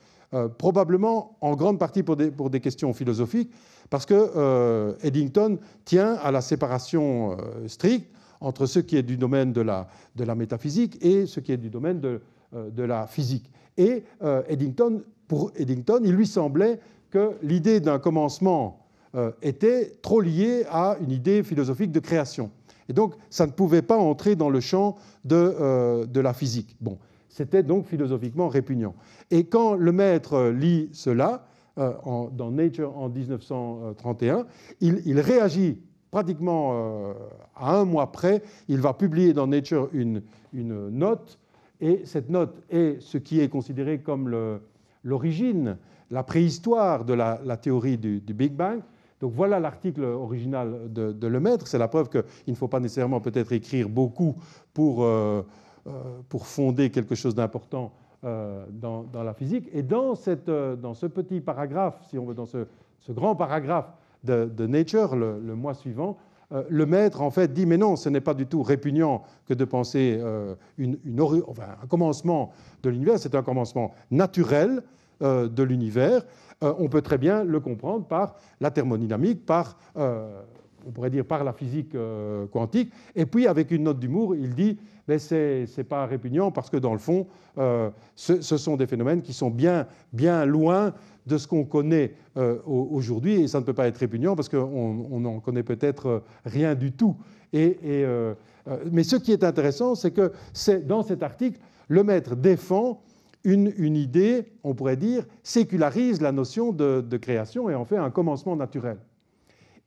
probablement en grande partie pour des, questions philosophiques, parce que Eddington tient à la séparation stricte entre ce qui est du domaine de la, de la métaphysique et ce qui est du domaine de, euh, de la physique. Et euh, Eddington, pour Eddington, il lui semblait que l'idée d'un commencement euh, était trop liée à une idée philosophique de création. Et donc, ça ne pouvait pas entrer dans le champ de, la physique. Bon, c'était donc philosophiquement répugnant. Et quand le maître lit cela, dans Nature en 1931, il, réagit pratiquement à un mois près, il va publier dans Nature une, une note et cette note est ce qui est considéré comme l'origine, la préhistoire de la, théorie du, Big Bang. Donc voilà l'article original de, de Lemaître. C'est la preuve qu'il ne faut pas nécessairement peut-être écrire beaucoup pour, euh, euh, pour fonder quelque chose d'important euh, dans, la physique. Et dans, cette, dans ce petit paragraphe, si on veut, dans ce, grand paragraphe de, Nature, le mois suivant, euh, le maître, en fait, dit, mais non, ce n'est pas du tout répugnant que de penser euh, une, un commencement de l'univers, c'est un commencement naturel euh, de l'univers. on peut très bien le comprendre par la thermodynamique, par on pourrait dire par la physique quantique. Et puis, avec une note d'humour, il dit Mais c'est n'est pas répugnant parce que, dans le fond, ce, ce, sont des phénomènes qui sont bien, bien loin de ce qu'on connaît euh, aujourd'hui, et ça ne peut pas être répugnant parce qu'on n'en connaît peut-être euh, rien du tout. Et, euh, mais ce qui est intéressant, c'est que dans cet article, le maître défend une, une, idée, on pourrait dire, sécularise la notion de, création et en fait un commencement naturel.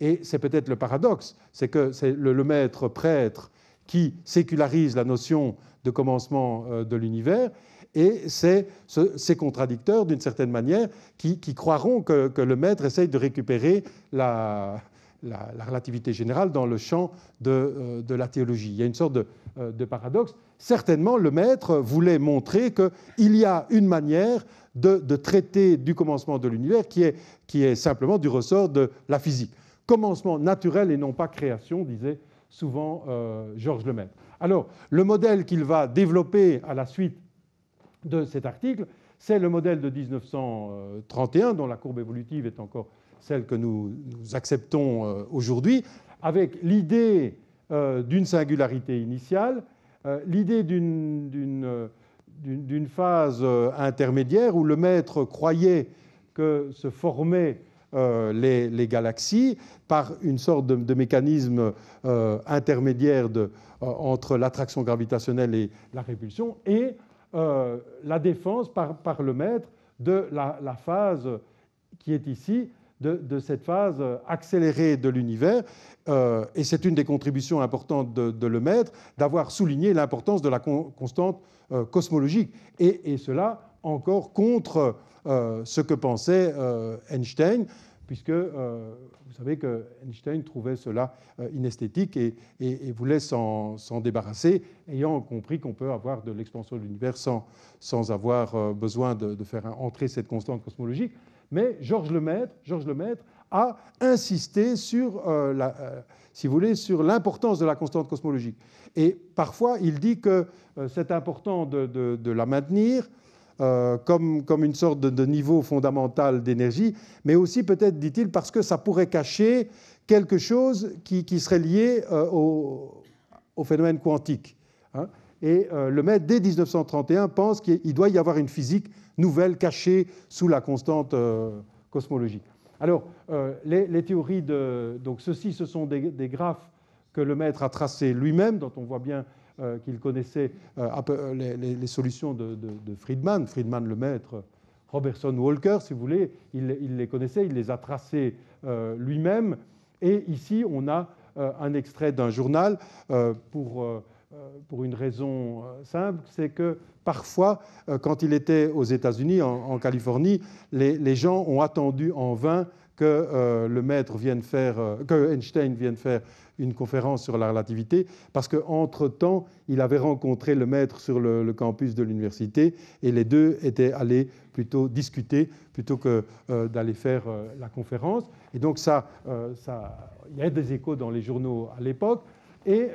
Et c'est peut-être le paradoxe, c'est que c'est le, le, maître prêtre qui sécularise la notion de commencement de l'univers, et c'est ces contradicteurs, d'une certaine manière, qui, croiront que, le maître essaye de récupérer la, relativité générale dans le champ euh, de, la théologie. Il y a une sorte de, euh, paradoxe. Certainement, le maître voulait montrer qu'il y a une manière de, traiter du commencement de l'univers qui est, simplement du ressort de la physique. Commencement naturel et non pas création, disait souvent Georges euh, Georges Lemaître. Alors, le modèle qu'il va développer à la suite de cet article, c'est le modèle de 1931, dont la courbe évolutive est encore celle que nous, acceptons euh, aujourd'hui, avec l'idée euh, d'une singularité initiale, euh, l'idée d'une phase intermédiaire où le maître croyait que se formaient les, galaxies par une sorte de, mécanisme intermédiaire entre l'attraction gravitationnelle et la répulsion, et euh, la défense par, le maître de la, phase qui est ici, de, cette phase accélérée de l'univers. Euh, et c'est une des contributions importantes de, de maître d'avoir souligné l'importance de la constante euh, cosmologique. Et, cela encore contre ce que pensait Einstein puisque euh, vous savez que Einstein trouvait cela euh, inesthétique et, voulait s'en, débarrasser, ayant compris qu'on peut avoir de l'expansion de l'univers sans, avoir euh, besoin de, faire entrer cette constante cosmologique. Mais Georges Lemaître, Georges a insisté sur, si vous voulez, sur l'importance de la constante cosmologique. Et parfois, il dit que c'est important de la maintenir euh, comme, une sorte de, niveau fondamental d'énergie, mais aussi peut-être, dit-il, parce que ça pourrait cacher quelque chose qui, serait lié euh, au, phénomène quantique. Hein. Et euh, le maître, dès 1931, pense qu'il doit y avoir une physique nouvelle cachée sous la constante cosmologique. Alors, les, théories de... Donc, ceci, ce sont des, des graphes que le maître a tracés lui-même, dont on voit bien euh, qu'il connaissait euh, euh, les, solutions de, Friedman, Friedman le maître, Robertson Walker, si vous voulez, il, les connaissait, il les a tracées lui-même. Et ici, on a un extrait d'un journal pour, une raison simple, c'est que parfois, quand il était aux États-Unis, en, Californie, les, gens ont attendu en vain que euh, le maître vienne faire, euh, que Einstein vienne faire une conférence sur la relativité, parce qu'entre-temps, il avait rencontré le maître sur le, campus de l'université, et les deux étaient allés plutôt discuter, plutôt que euh, d'aller faire la conférence. Et donc ça, ça, il y a des échos dans les journaux à l'époque, et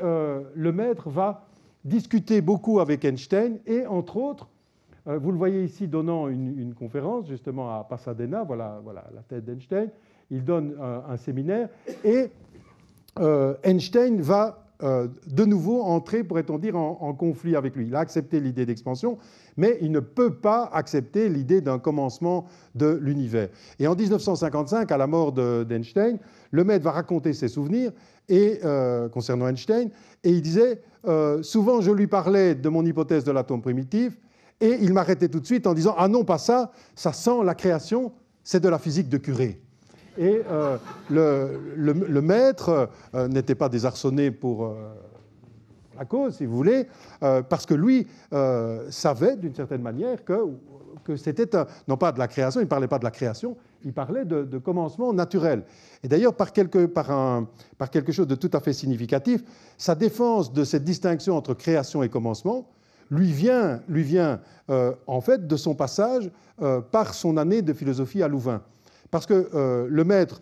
le maître va discuter beaucoup avec Einstein, et entre autres, euh, vous le voyez ici donnant une, conférence justement à Pasadena, voilà, voilà la tête d'Einstein. Il donne euh, un, séminaire et euh, Einstein va de nouveau entrer, pourrait-on dire, en, conflit avec lui. Il a accepté l'idée d'expansion, mais il ne peut pas accepter l'idée d'un commencement de l'univers. Et en 1955, à la mort d'Einstein, le maître va raconter ses souvenirs et, concernant Einstein, et il disait, souvent je lui parlais de mon hypothèse de l'atome primitif, et il m'arrêtait tout de suite en disant Ah non, pas ça, ça sent la création, c'est de la physique de curé. Et euh, le, maître euh, n'était pas désarçonné pour euh, la cause, si vous voulez, parce que lui savait d'une certaine manière que, c'était, non pas de la création, il ne parlait pas de la création, il parlait de, commencement naturel. Et d'ailleurs, par quelque chose de tout à fait significatif, sa défense de cette distinction entre création et commencement, lui vient, lui vient euh, en fait de son passage euh, par son année de philosophie à Louvain. Parce que euh, le maître,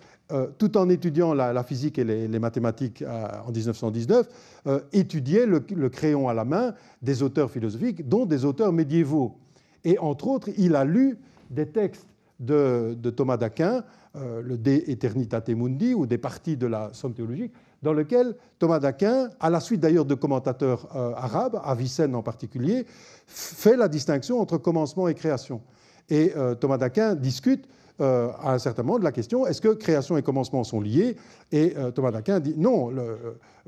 tout en étudiant la, physique et les, mathématiques en 1919, étudiait le, crayon à la main des auteurs philosophiques, dont des auteurs médiévaux. Et entre autres, il a lu des textes de, Thomas d'Aquin, le De eternitate Mundi ou des parties de la Somme théologique, dans lequel Thomas d'Aquin, à la suite d'ailleurs de commentateurs euh, arabes, Avicenne en particulier, fait la distinction entre commencement et création. Et euh, Thomas d'Aquin discute euh, à un certain moment de la question est-ce que création et commencement sont liés Et Thomas d'Aquin dit non.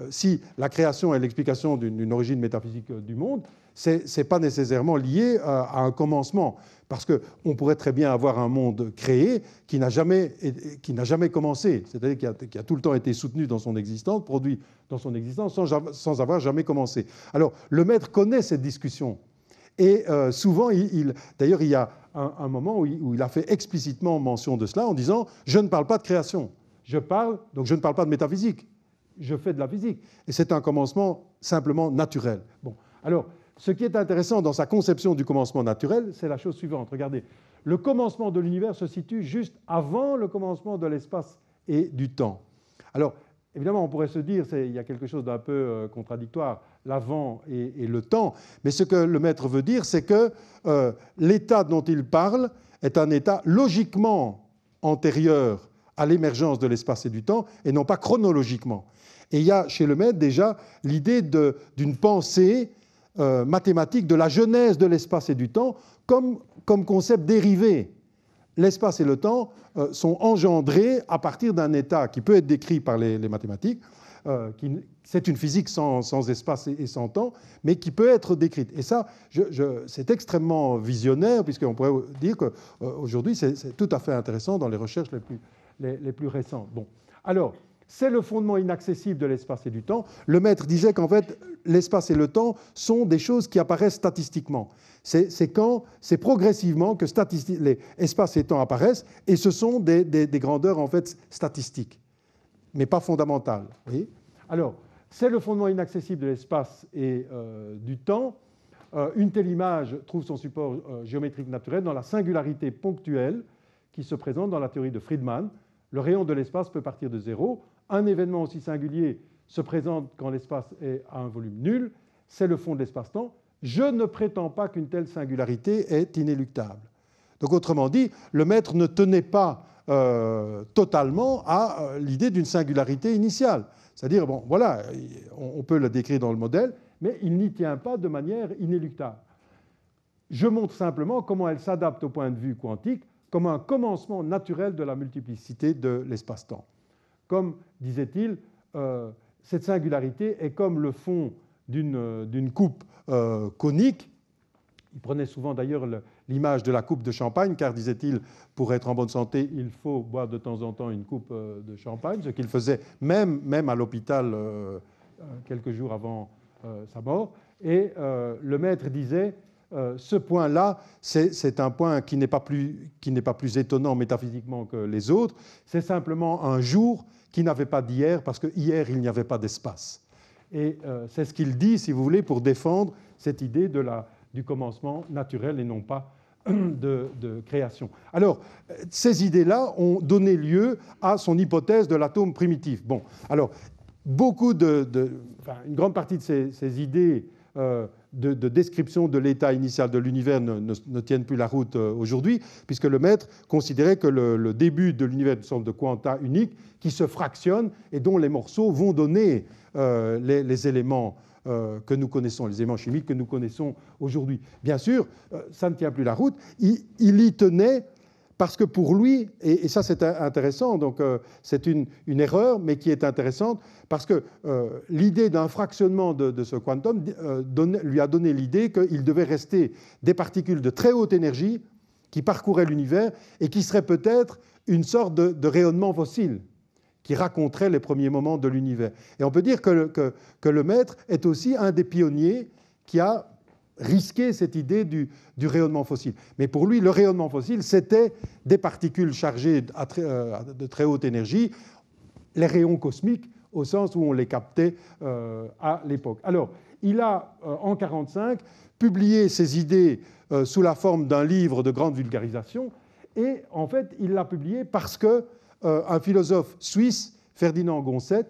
si la création est l'explication d'une origine métaphysique du monde, ce n'est pas nécessairement lié euh, à, un commencement. Parce qu'on pourrait très bien avoir un monde créé qui n'a jamais, qui jamais commencé, c'est-à-dire qui a, tout le temps été soutenu dans son existence, produit dans son existence, sans, sans avoir jamais commencé. Alors, le maître connaît cette discussion. Et euh, souvent, il, d'ailleurs, il y a un, moment où il, où il, a fait explicitement mention de cela en disant Je ne parle pas de création, je parle, donc je ne parle pas de métaphysique, je fais de la physique. Et c'est un commencement simplement naturel. Bon, alors ce qui est intéressant dans sa conception du commencement naturel, c'est la chose suivante. Regardez, le commencement de l'univers se situe juste avant le commencement de l'espace et du temps. Alors, évidemment, on pourrait se dire, il y a quelque chose d'un peu euh, contradictoire, l'avant et, le temps, mais ce que le maître veut dire, c'est que euh, l'état dont il parle est un état logiquement antérieur à l'émergence de l'espace et du temps, et non pas chronologiquement. Et il y a chez le maître déjà l'idée d'une pensée euh, mathématiques de la genèse de l'espace et du temps comme, comme concept dérivé. L'espace et le temps euh, sont engendrés à partir d'un état qui peut être décrit par les, mathématiques, euh, qui c'est une physique sans, espace et, sans temps, mais qui peut être décrite. Et ça, c'est extrêmement visionnaire, puisqu'on pourrait dire qu'aujourd'hui, c'est tout à fait intéressant dans les recherches les plus, les, plus récentes. Bon, alors, c'est le fondement inaccessible de l'espace et du temps. Le maître disait qu'en fait, l'espace et le temps sont des choses qui apparaissent statistiquement. C'est quand, c'est progressivement que l'espace et et temps apparaissent, et ce sont des, grandeurs en fait statistiques, mais pas fondamentales. Alors, c'est le fondement inaccessible de l'espace et euh, du temps. Euh, une telle image trouve son support euh, géométrique naturel dans la singularité ponctuelle qui se présente dans la théorie de Friedman. Le rayon de l'espace peut partir de zéro. Un événement aussi singulier se présente quand l'espace est à un volume nul, c'est le fond de l'espace-temps. Je ne prétends pas qu'une telle singularité est inéluctable. Donc autrement dit, le maître ne tenait pas euh, totalement à euh, l'idée d'une singularité initiale. C'est-à-dire, bon, voilà, on, on peut la décrire dans le modèle, mais il n'y tient pas de manière inéluctable. Je montre simplement comment elle s'adapte au point de vue quantique comme un commencement naturel de la multiplicité de l'espace-temps. Comme, disait-il, euh, cette singularité est comme le fond d'une euh, coupe euh, conique. Il prenait souvent d'ailleurs l'image de la coupe de champagne, car, disait-il, pour être en bonne santé, il faut boire de temps en temps une coupe de champagne, ce qu'il faisait même, même à l'hôpital quelques jours avant sa mort. Et le maître disait, euh, ce point-là, c'est un point qui n'est pas, plus étonnant métaphysiquement que les autres, c'est simplement un jour qui n'avait pas d'hier, parce que hier, il n'y avait pas d'espace. Et euh, c'est ce qu'il dit, si vous voulez, pour défendre cette idée du commencement naturel et non pas (clears throat) de, création. Alors, ces idées-là ont donné lieu à son hypothèse de l'atome primitif. Bon, alors, beaucoup de, une grande partie de ces idées euh, de, description de l'état initial de l'univers ne, tiennent plus la route euh, aujourd'hui, puisque le maître considérait que le, début de l'univers une de quanta unique qui se fractionne et dont les morceaux vont donner euh, les, éléments que nous connaissons, les éléments chimiques que nous connaissons aujourd'hui. Bien sûr, ça ne tient plus la route. il y tenait parce que pour lui, et, ça c'est intéressant, donc euh, c'est une, erreur, mais qui est intéressante, parce que euh, l'idée d'un fractionnement de, ce quantum euh, lui a donné l'idée qu'il devait rester des particules de très haute énergie qui parcouraient l'univers et qui seraient peut-être une sorte de, rayonnement fossile qui raconterait les premiers moments de l'univers. Et on peut dire que le maître est aussi un des pionniers qui a risquer cette idée du, rayonnement fossile. Mais pour lui, le rayonnement fossile, c'était des particules chargées euh, de très haute énergie, les rayons cosmiques, au sens où on les captait euh, à l'époque. Alors, il a, euh, en 1945, publié ses idées sous la forme d'un livre de grande vulgarisation, et en fait, il l'a publié parce qu'un un philosophe suisse, Ferdinand Gonset,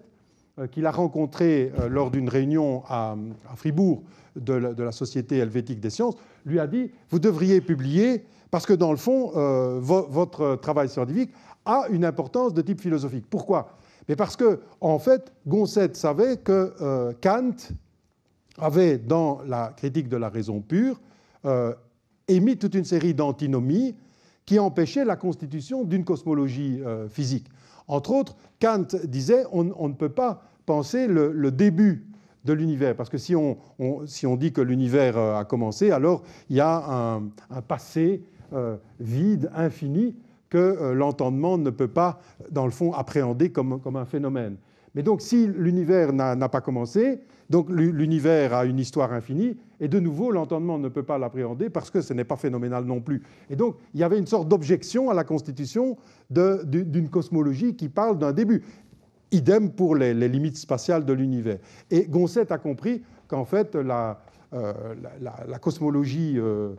euh, qu'il a rencontré euh, lors d'une réunion à, Fribourg de la, Société helvétique des sciences, lui a dit Vous devriez publier, parce que dans le fond, euh, votre travail scientifique a une importance de type philosophique. Pourquoi Mais parce que, en fait, Gonset savait que Kant avait, dans la critique de la raison pure, émis toute une série d'antinomies qui empêchaient la constitution d'une cosmologie physique. Entre autres, Kant disait on, ne peut pas penser le, début de l'univers, parce que si on, dit que l'univers euh, a commencé, alors il y a un, passé euh, vide, infini, que euh, l'entendement ne peut pas, dans le fond, appréhender comme un phénomène. Mais donc si l'univers n'a pas commencé, donc l'univers a une histoire infinie, et de nouveau, l'entendement ne peut pas l'appréhender parce que ce n'est pas phénoménal non plus. Et donc, il y avait une sorte d'objection à la constitution d'une cosmologie qui parle d'un début. Idem pour les, limites spatiales de l'univers. Et Gonset a compris qu'en fait, la, cosmologie, euh,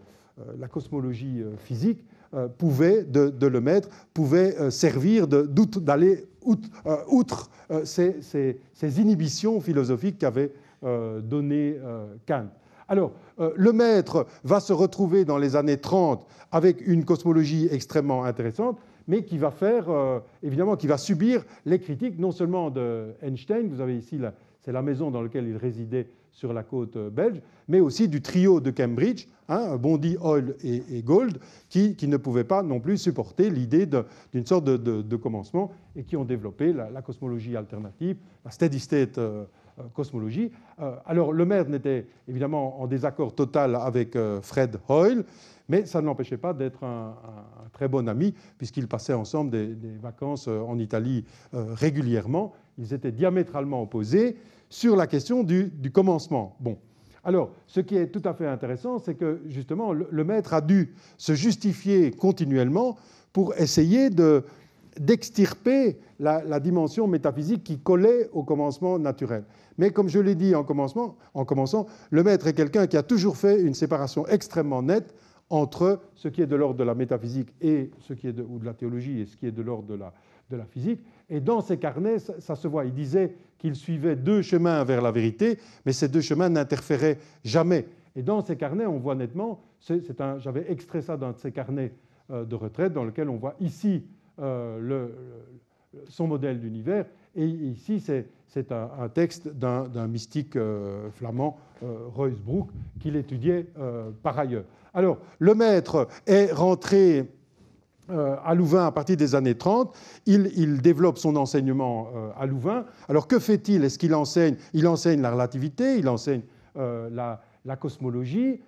la cosmologie euh, euh, physique euh, pouvait, de, de, le Maître, pouvait euh, servir d'aller euh, outre, ces, inhibitions philosophiques qu'avait donné Kant. Alors, le maître va se retrouver dans les années 30 avec une cosmologie extrêmement intéressante, mais qui va faire, évidemment, qui va subir les critiques non seulement de Einstein, vous avez ici, c'est la maison dans laquelle il résidait sur la côte belge, mais aussi du trio de Cambridge, hein, Bondi Hoyle et, Gold, qui, ne pouvaient pas non plus supporter l'idée d'une sorte de, commencement et qui ont développé la, cosmologie alternative, la steady state euh, euh, cosmologie. Euh, alors le maire n'était évidemment en désaccord total avec Fred Hoyle, mais ça ne l'empêchait pas d'être un, très bon ami, puisqu'ils passaient ensemble des, vacances en Italie régulièrement. Ils étaient diamétralement opposés sur la question du commencement. Bon, alors, ce qui est tout à fait intéressant, c'est que justement, le, maître a dû se justifier continuellement pour essayer d'extirper la, dimension métaphysique qui collait au commencement naturel. Mais comme je l'ai dit en, commençant, le maître est quelqu'un qui a toujours fait une séparation extrêmement nette entre ce qui est de l'ordre de la métaphysique et ce qui est de, ou de la théologie et ce qui est de l'ordre de la physique. Et dans ces carnets, ça, se voit. Il disait qu'il suivait deux chemins vers la vérité, mais ces deux chemins n'interféraient jamais. Et dans ces carnets, on voit nettement, j'avais extrait ça dans ses carnets euh, de retraite, dans lequel on voit ici euh, le, son modèle d'univers, et ici c'est un, un, texte d'un mystique euh, flamand, Royce qu'il étudiait par ailleurs. Alors, le maître est rentré euh, à Louvain à partir des années 30. Il, développe son enseignement euh, à Louvain. Alors que fait-il Est-ce qu'il enseigne Il enseigne la relativité, il enseigne euh, la, cosmologie,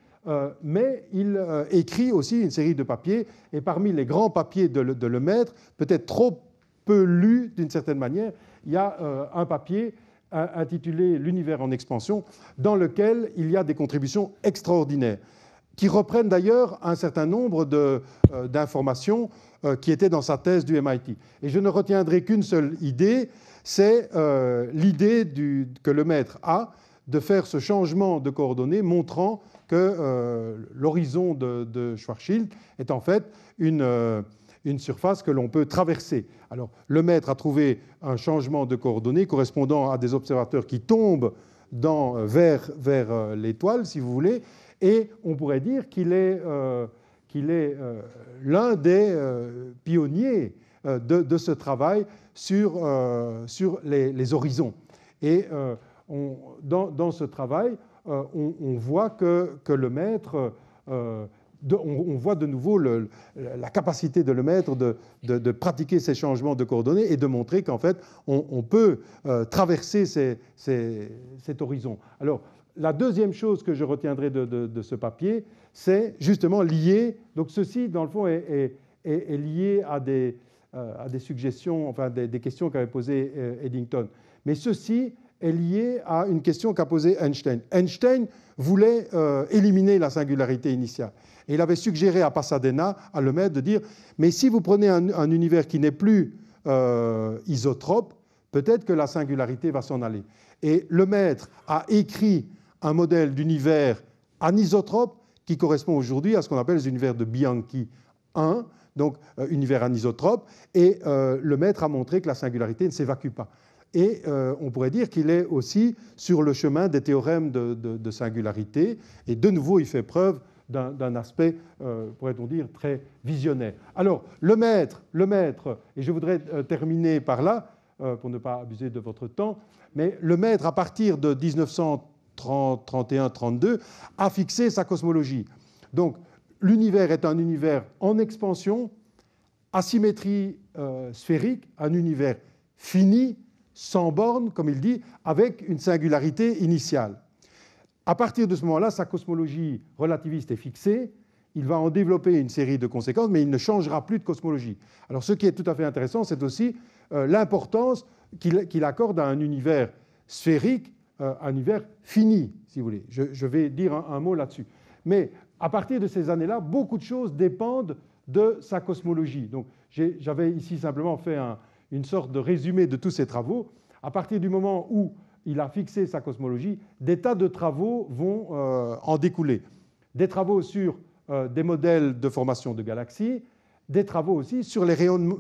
mais il écrit aussi une série de papiers, et parmi les grands papiers de, de le, maître, peut-être trop peu lus d'une certaine manière, il y a un papier intitulé L'univers en expansion, dans lequel il y a des contributions extraordinaires qui reprennent d'ailleurs un certain nombre euh, d'informations euh, qui étaient dans sa thèse du MIT. Et je ne retiendrai qu'une seule idée, c'est euh, l'idée que le maître a de faire ce changement de coordonnées montrant que l'horizon de, Schwarzschild est en fait une, une surface que l'on peut traverser. Alors le maître a trouvé un changement de coordonnées correspondant à des observateurs qui tombent dans, vers, vers l'étoile, si vous voulez, et on pourrait dire qu'il est, euh, est euh, l'un des euh, pionniers euh, de, de, ce travail sur, sur les, horizons. Et dans, ce travail, on, voit que, que le maître... De, on, voit de nouveau la capacité de le maître de, de, pratiquer ces changements de coordonnées et de montrer qu'en fait, on, peut traverser cet horizon. Alors, la deuxième chose que je retiendrai de, ce papier, c'est justement lié, donc ceci dans le fond est, lié euh, à des, suggestions, enfin des, questions qu'avait posées euh, Eddington. Mais ceci est lié à une question qu'a posée Einstein. Einstein voulait euh, éliminer la singularité initiale. Et il avait suggéré à Pasadena, à le maître, de dire, mais si vous prenez un, un univers qui n'est plus isotrope, peut-être que la singularité va s'en aller. Et le maître a écrit un modèle d'univers anisotrope qui correspond aujourd'hui à ce qu'on appelle les univers de Bianchi 1, donc euh, univers anisotrope, et euh, le maître a montré que la singularité ne s'évacue pas. Et euh, on pourrait dire qu'il est aussi sur le chemin des théorèmes de, singularité, et de nouveau il fait preuve d'un aspect, pourrait-on dire, très visionnaire. Alors, le maître, le maître, et je voudrais terminer par là, pour ne pas abuser de votre temps, mais le maître, à partir de 1930, 30, 31, 32, a fixé sa cosmologie. Donc l'univers est un univers en expansion, asymétrie euh, sphérique, un univers fini, sans bornes, comme il dit, avec une singularité initiale. À partir de ce moment-là, sa cosmologie relativiste est fixée, il va en développer une série de conséquences, mais il ne changera plus de cosmologie. Alors ce qui est tout à fait intéressant, c'est aussi euh, l'importance qu'il accorde à un univers sphérique euh, un hiver fini, si vous voulez. Je, vais dire un, mot là-dessus. Mais à partir de ces années-là, beaucoup de choses dépendent de sa cosmologie. Donc j'avais ici simplement fait une sorte de résumé de tous ses travaux. À partir du moment où il a fixé sa cosmologie, des tas de travaux vont euh, en découler. Des travaux sur euh, des modèles de formation de galaxies, des travaux aussi sur,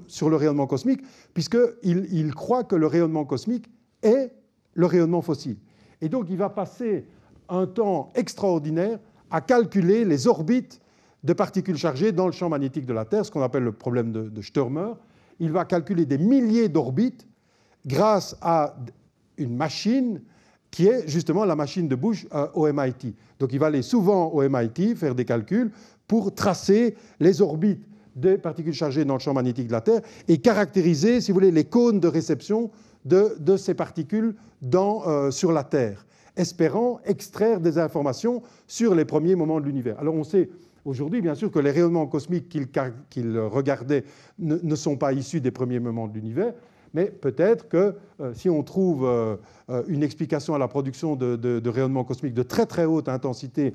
sur le rayonnement cosmique, puisqu'il croit que le rayonnement cosmique est le rayonnement fossile. Et donc il va passer un temps extraordinaire à calculer les orbites de particules chargées dans le champ magnétique de la Terre, ce qu'on appelle le problème de, Sturmer. Il va calculer des milliers d'orbites grâce à une machine qui est justement la machine de Bush au euh, MIT. Donc il va aller souvent au MIT faire des calculs pour tracer les orbites des particules chargées dans le champ magnétique de la Terre et caractériser, si vous voulez, les cônes de réception de, ces particules euh, sur la Terre, espérant extraire des informations sur les premiers moments de l'univers. Alors on sait aujourd'hui, bien sûr, que les rayonnements cosmiques qu'il regardait ne, sont pas issus des premiers moments de l'univers, mais peut-être que euh, si on trouve euh, une explication à la production de, rayonnements cosmiques de très très haute intensité,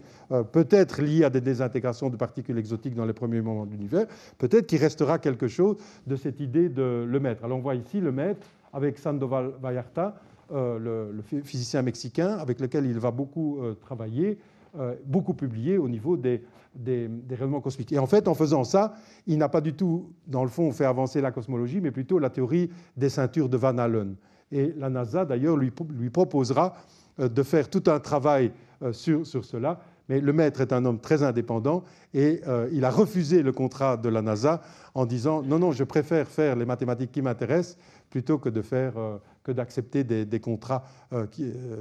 peut-être liée à des désintégrations de particules exotiques dans les premiers moments de l'univers, peut-être qu'il restera quelque chose de cette idée de le maître. Alors on voit ici le maître avec Sandoval Vallarta, euh, le, physicien mexicain, avec lequel il va beaucoup euh, travailler, euh, beaucoup publier au niveau des, des, rayonnements cosmiques. Et en fait, en faisant ça, il n'a pas du tout, dans le fond, fait avancer la cosmologie, mais plutôt la théorie des ceintures de Van Allen. Et la NASA, d'ailleurs, lui, proposera de faire tout un travail sur cela mais le maître est un homme très indépendant et euh, il a refusé le contrat de la NASA en disant non, non, je préfère faire les mathématiques qui m'intéressent plutôt que de faire euh, que d'accepter des, contrats euh,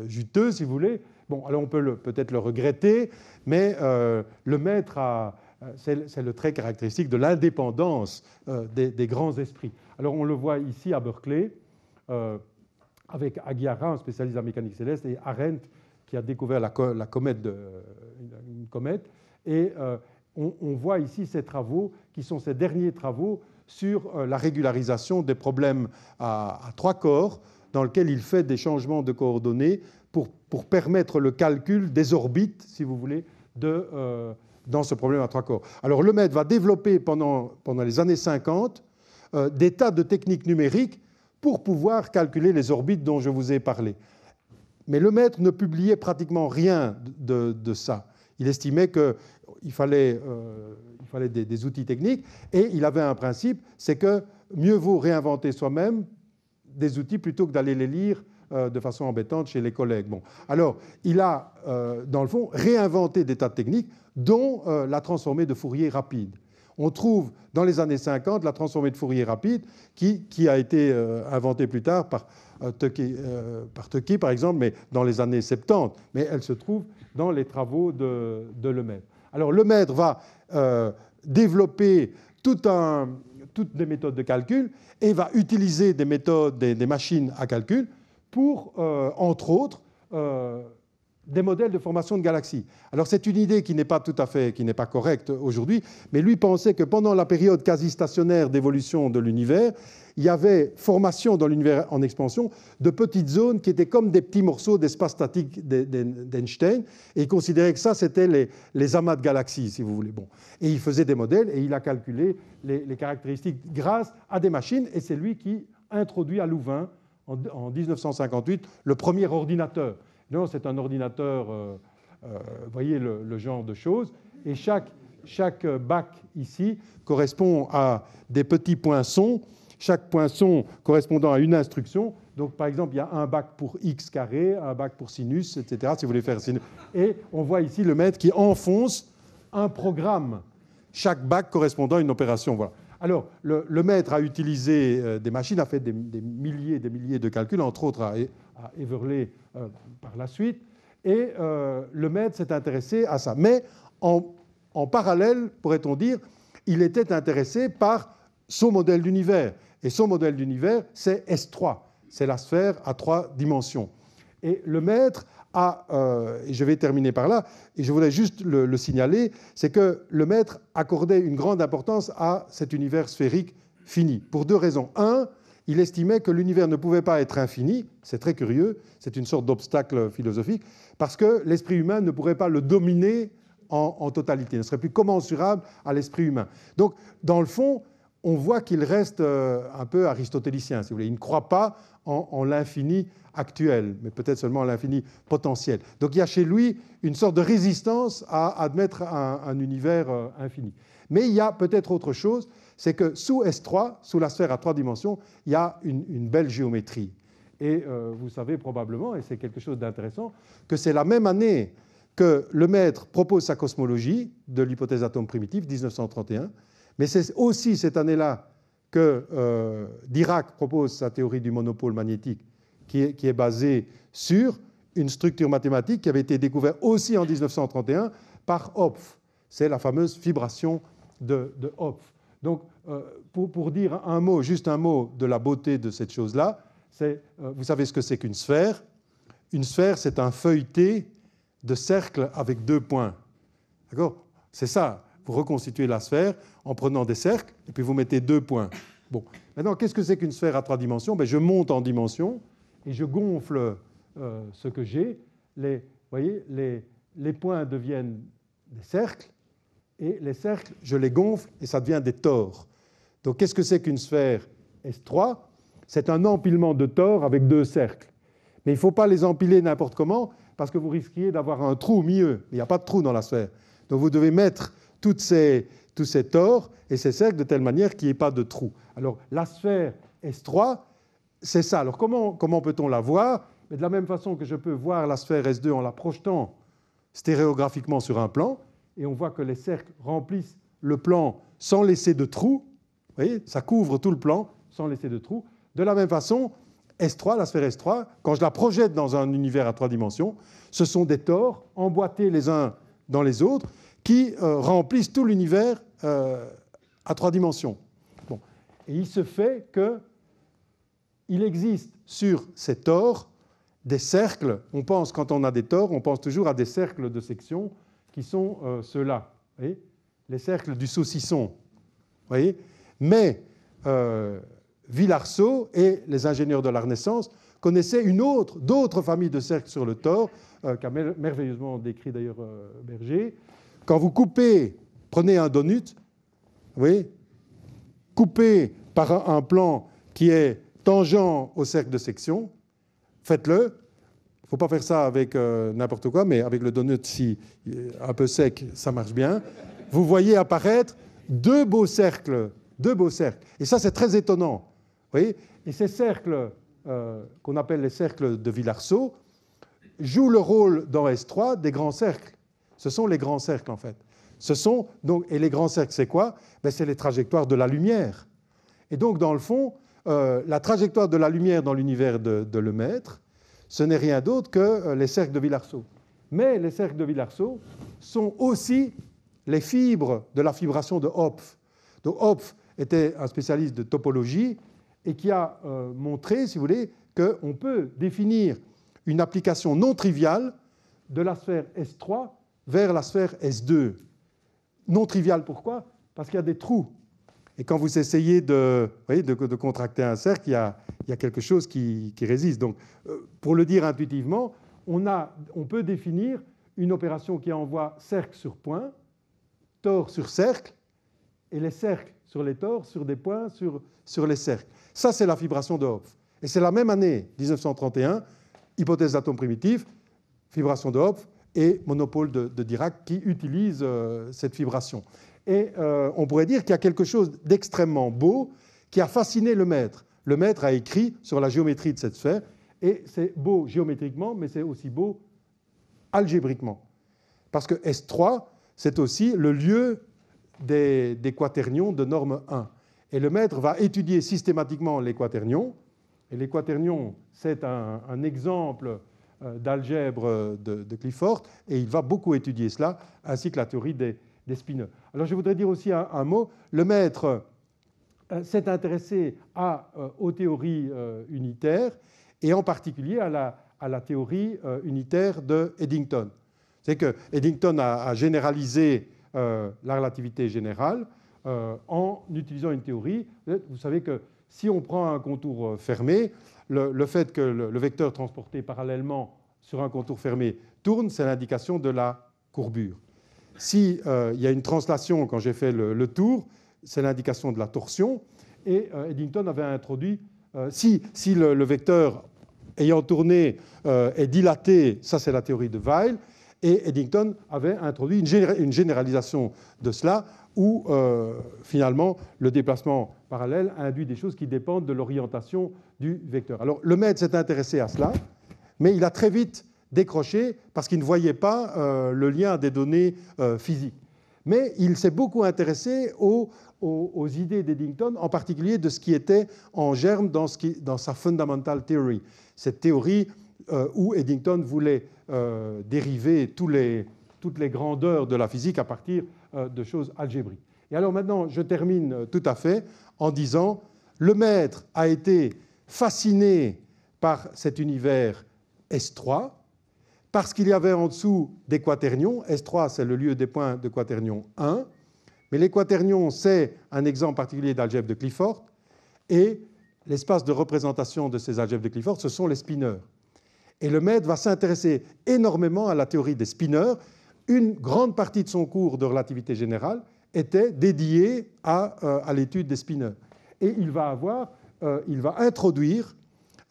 juteux, si vous voulez. Bon, alors on peut peut-être le regretter, mais le maître a, c'est, le trait caractéristique de l'indépendance des, grands esprits. Alors on le voit ici à Berkeley avec Aguiarra, un spécialiste en mécanique céleste, et Arendt, qui a découvert la, la comète de, comète. Et euh, on, voit ici ces travaux qui sont ces derniers travaux sur euh, la régularisation des problèmes à, trois corps, dans lequel il fait des changements de coordonnées pour, permettre le calcul des orbites, si vous voulez, euh, dans ce problème à trois corps. Alors le maître va développer pendant, pendant les années 50 des tas de techniques numériques pour pouvoir calculer les orbites dont je vous ai parlé. Mais le maître ne publiait pratiquement rien de ça. Il estimait qu'il euh, fallait, euh, des, outils techniques et il avait un principe, c'est que mieux vaut réinventer soi-même des outils plutôt que d'aller les lire euh, de façon embêtante chez les collègues. Bon. Alors, il a, dans le fond, réinventé des tas de techniques, dont la transformée de Fourier rapide on trouve dans les années 50 la transformée de Fourier rapide qui, a été euh, inventée plus tard par, euh, euh par par exemple, mais dans les années 70. Mais elle se trouve dans les travaux de, de Lemaître. Alors Lemaître va euh, développer un, toutes des méthodes de calcul et va utiliser des méthodes, des machines à calcul pour, entre autres, des modèles de formation de galaxies. Alors c'est une idée qui n'est pas tout à fait, qui n'est pas correcte aujourd'hui, mais lui pensait que pendant la période quasi stationnaire d'évolution de l'univers, il y avait formation dans l'univers en expansion de petites zones qui étaient comme des petits morceaux d'espace statique d'Einstein, et il considérait que ça c'était les, amas de galaxies, si vous voulez. Bon. Et il faisait des modèles et il a calculé les, caractéristiques grâce à des machines, et c'est lui qui introduit à Louvain en, en 1958 le premier ordinateur c'est un ordinateur, euh, euh voyez le, genre de choses. Et chaque, chaque bac ici correspond à des petits poinçons, chaque poinçon correspondant à une instruction. Donc, par exemple, il y a un bac pour x carré, un bac pour sinus, etc. Si vous voulez faire sinus. Et on voit ici le maître qui enfonce un programme, chaque bac correspondant à une opération. Voilà. Alors, le, maître a utilisé euh, des machines, a fait des, milliers et des milliers de calculs, entre autres à Everley euh, par la suite, et euh, le maître s'est intéressé à ça. Mais en, en parallèle, pourrait-on dire, il était intéressé par son modèle d'univers. Et son modèle d'univers, c'est S3, c'est la sphère à trois dimensions. Et le maître a, euh, et je vais terminer par là, et je voulais juste le, le signaler, c'est que le maître accordait une grande importance à cet univers sphérique fini, pour deux raisons. Un, il estimait que l'univers ne pouvait pas être infini, c'est très curieux, c'est une sorte d'obstacle philosophique, parce que l'esprit humain ne pourrait pas le dominer en, totalité, il ne serait plus commensurable à l'esprit humain. Donc, dans le fond, on voit qu'il reste euh, un peu aristotélicien, si vous voulez. Il ne croit pas en, l'infini actuel, mais peut-être seulement en l'infini potentiel. Donc il y a chez lui une sorte de résistance à admettre un univers euh, infini. Mais il y a peut-être autre chose, c'est que sous S3, sous la sphère à trois dimensions, il y a une, belle géométrie. Et euh, vous savez probablement, et c'est quelque chose d'intéressant, que c'est la même année que le maître propose sa cosmologie de l'hypothèse atome primitif, 1931, mais c'est aussi cette année-là que euh, Dirac propose sa théorie du monopole magnétique, qui est, qui est basée sur une structure mathématique qui avait été découverte aussi en 1931 par Hopf. C'est la fameuse vibration de, de Hopf. Donc, euh, pour, dire un mot, juste un mot de la beauté de cette chose-là, c'est, euh, vous savez ce que c'est qu'une sphère Une sphère, c'est un feuilleté de cercles avec deux points. D'accord C'est ça. Vous reconstituez la sphère en prenant des cercles et puis vous mettez deux points. Bon. Maintenant, qu'est-ce que c'est qu'une sphère à trois dimensions ben, Je monte en dimension et je gonfle euh, ce que j'ai. Les, voyez, les points deviennent des cercles et les cercles, je les gonfle et ça devient des tors. Donc qu'est-ce que c'est qu'une sphère S3 C'est un empilement de tors avec deux cercles. Mais il ne faut pas les empiler n'importe comment parce que vous risquiez d'avoir un trou au milieu. Il n'y a pas de trou dans la sphère. Donc vous devez mettre toutes ces, tous ces tors et ces cercles de telle manière qu'il n'y ait pas de trou. Alors la sphère S3, c'est ça. Alors comment, comment peut-on la voir Mais de la même façon que je peux voir la sphère S2 en la projetant stéréographiquement sur un plan, et on voit que les cercles remplissent le plan sans laisser de trous. Vous voyez, ça couvre tout le plan sans laisser de trous. De la même façon, S3, la sphère S3, quand je la projette dans un univers à trois dimensions, ce sont des tors emboîtés les uns dans les autres qui euh, remplissent tout l'univers euh, à trois dimensions. Bon. Et il se fait que il existe sur ces tors des cercles. On pense, quand on a des tors, on pense toujours à des cercles de section qui sont euh, ceux-là, les cercles du saucisson. Voyez Mais euh, Villarceau et les ingénieurs de la Renaissance connaissaient une autre, d'autres familles de cercles sur le tort, euh, qu'a merveilleusement décrit d'ailleurs Berger. Quand vous coupez, prenez un donut, voyez, coupez par un plan qui est tangent au cercle de section, faites-le, faut pas faire ça avec euh, n'importe quoi, mais avec le donut, si euh, un peu sec, ça marche bien. Vous voyez apparaître deux beaux cercles, deux beaux cercles. Et ça, c'est très étonnant. Vous voyez Et ces cercles, euh, qu'on appelle les cercles de Villarceau, jouent le rôle dans S3 des grands cercles. Ce sont les grands cercles, en fait. Ce sont donc, et les grands cercles, c'est quoi ben, C'est les trajectoires de la lumière. Et donc, dans le fond, la trajectoire de la lumière dans l'univers de, de Lemaître, ce n'est rien d'autre que euh, les cercles de Villarceau. Mais les cercles de Villarceau sont aussi les fibres de la fibration de Hopf. Hopf était un spécialiste de topologie et qui a euh, montré, si vous voulez, qu'on peut définir une application non triviale de la sphère S3 vers la sphère S2. Non triviale pourquoi Parce qu'il y a des trous et quand vous essayez de, de, contracter un cercle, il y a, quelque chose qui, résiste. Donc, euh, pour le dire intuitivement, on, peut définir une opération qui envoie cercle sur point, tors sur cercle, et les cercles sur les tors, sur des points, sur, sur les cercles. Ça, c'est la fibration de Hopf. Et c'est la même année, 1931, hypothèse d'atome primitif, fibration de Hopf et monopole de, Dirac qui utilise euh, cette fibration. Et euh, on pourrait dire qu'il y a quelque chose d'extrêmement beau qui a fasciné le maître. Le maître a écrit sur la géométrie de cette sphère, et c'est beau géométriquement, mais c'est aussi beau algébriquement. Parce que S3, c'est aussi le lieu des, quaternions de norme 1. Et le maître va étudier systématiquement les quaternions. Et les quaternions, c'est un, exemple euh, d'algèbre euh, de Clifford, et il va beaucoup étudier cela, ainsi que la théorie des, alors je voudrais dire aussi un, mot. Le maître euh, s'est intéressé à, euh, aux théories euh, unitaires et en particulier à la, théorie unitaire de Eddington. C'est que Eddington a, généralisé la relativité générale en utilisant une théorie. Vous savez que si on prend un contour fermé, le, fait que le, vecteur transporté parallèlement sur un contour fermé tourne, c'est l'indication de la courbure. S'il euh, il y a une translation, quand j'ai fait le, tour, c'est l'indication de la torsion. Et euh, Eddington avait introduit, euh, si, le, vecteur ayant tourné est dilaté, ça c'est la théorie de Weyl. et Eddington avait introduit une, une généralisation de cela, où finalement le déplacement parallèle induit des choses qui dépendent de l'orientation du vecteur. Alors le maître s'est intéressé à cela, mais il a très vite décroché parce qu'il ne voyait pas euh, le lien des données euh, physiques. Mais il s'est beaucoup intéressé aux, idées d'Eddington, en particulier de ce qui était en germe dans, sa fundamental theory, cette théorie euh, où Eddington voulait dériver toutes les grandeurs de la physique à partir de choses algébriques. Et alors maintenant, je termine tout à fait en disant, le maître a été fasciné par cet univers S3, parce qu'il y avait en dessous des quaternions. S3, c'est le lieu des points de quaternions 1. Mais les quaternions, c'est un exemple particulier d'algèbre de Clifford. Et l'espace de représentation de ces algèbres de Clifford, ce sont les spinneurs. Et le maître va s'intéresser énormément à la théorie des spinneurs. Une grande partie de son cours de relativité générale était dédiée à, euh, l'étude des spinneurs. Et il va, avoir, euh, il va introduire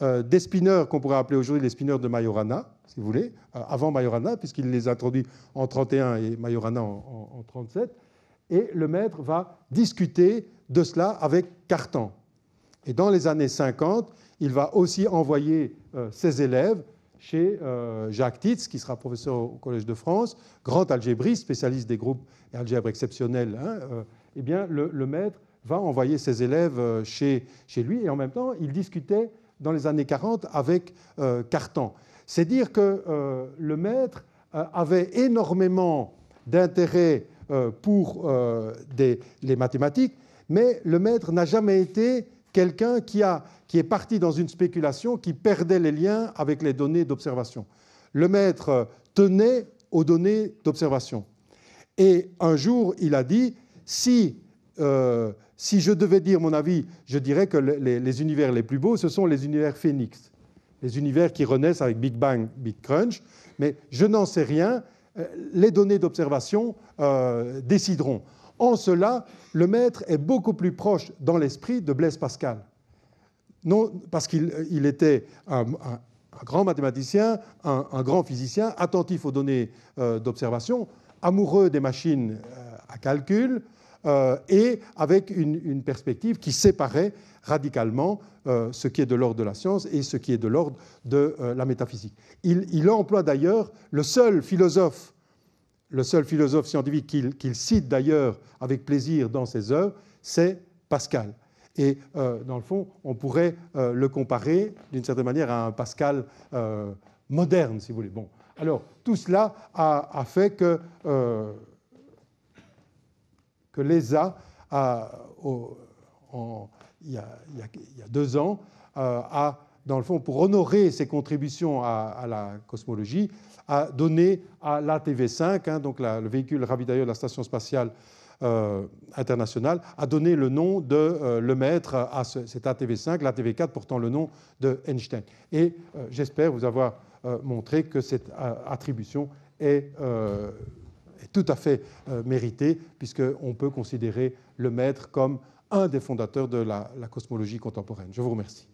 euh, des spinneurs qu'on pourrait appeler aujourd'hui les spinneurs de Majorana, si vous voulez, euh, avant Majorana, puisqu'il les introduit en 31 et Majorana en, en, 37. Et le maître va discuter de cela avec Cartan. Et dans les années 50, il va aussi envoyer euh, ses élèves chez euh, Jacques Titz, qui sera professeur au Collège de France, grand algébriste, spécialiste des groupes et algèbres exceptionnels. Hein, eh bien, le, maître va envoyer ses élèves chez, chez lui, et en même temps, il discutait dans les années 40 avec Cartan. C'est dire que euh, le maître euh, avait énormément d'intérêt euh, pour les mathématiques, mais le maître n'a jamais été quelqu'un qui, est parti dans une spéculation qui perdait les liens avec les données d'observation. Le maître tenait aux données d'observation. Et un jour, il a dit, si, je devais dire mon avis, je dirais que les, les univers les plus beaux, ce sont les univers phénix les univers qui renaissent avec Big Bang, Big Crunch, mais je n'en sais rien, euh, les données d'observation euh, décideront. En cela, le maître est beaucoup plus proche dans l'esprit de Blaise Pascal. Non, parce qu'il euh, était un, grand mathématicien, un, grand physicien, attentif aux données d'observation, amoureux des machines à calcul, euh, et avec une, perspective qui séparait radicalement euh, ce qui est de l'ordre de la science et ce qui est de l'ordre de euh, la métaphysique. Il, emploie d'ailleurs le seul philosophe, le seul philosophe scientifique qu'il cite d'ailleurs avec plaisir dans ses œuvres, c'est Pascal. Et dans le fond, on pourrait le comparer d'une certaine manière à un Pascal moderne, si vous voulez. Bon, alors tout cela a, a fait que que l'ESA a, il, y a, deux ans, euh, a, dans le fond, pour honorer ses contributions à, la cosmologie, a donné à l'ATV5, hein, donc le véhicule ravitailleur de la Station spatiale euh, internationale, a donné le nom de euh, le maître à cet ATV5, l'ATV4 portant le nom de Einstein. Et j'espère vous avoir montré que cette attribution est tout à fait euh, mérité, puisqu'on peut considérer le maître comme un des fondateurs de la cosmologie contemporaine. Je vous remercie.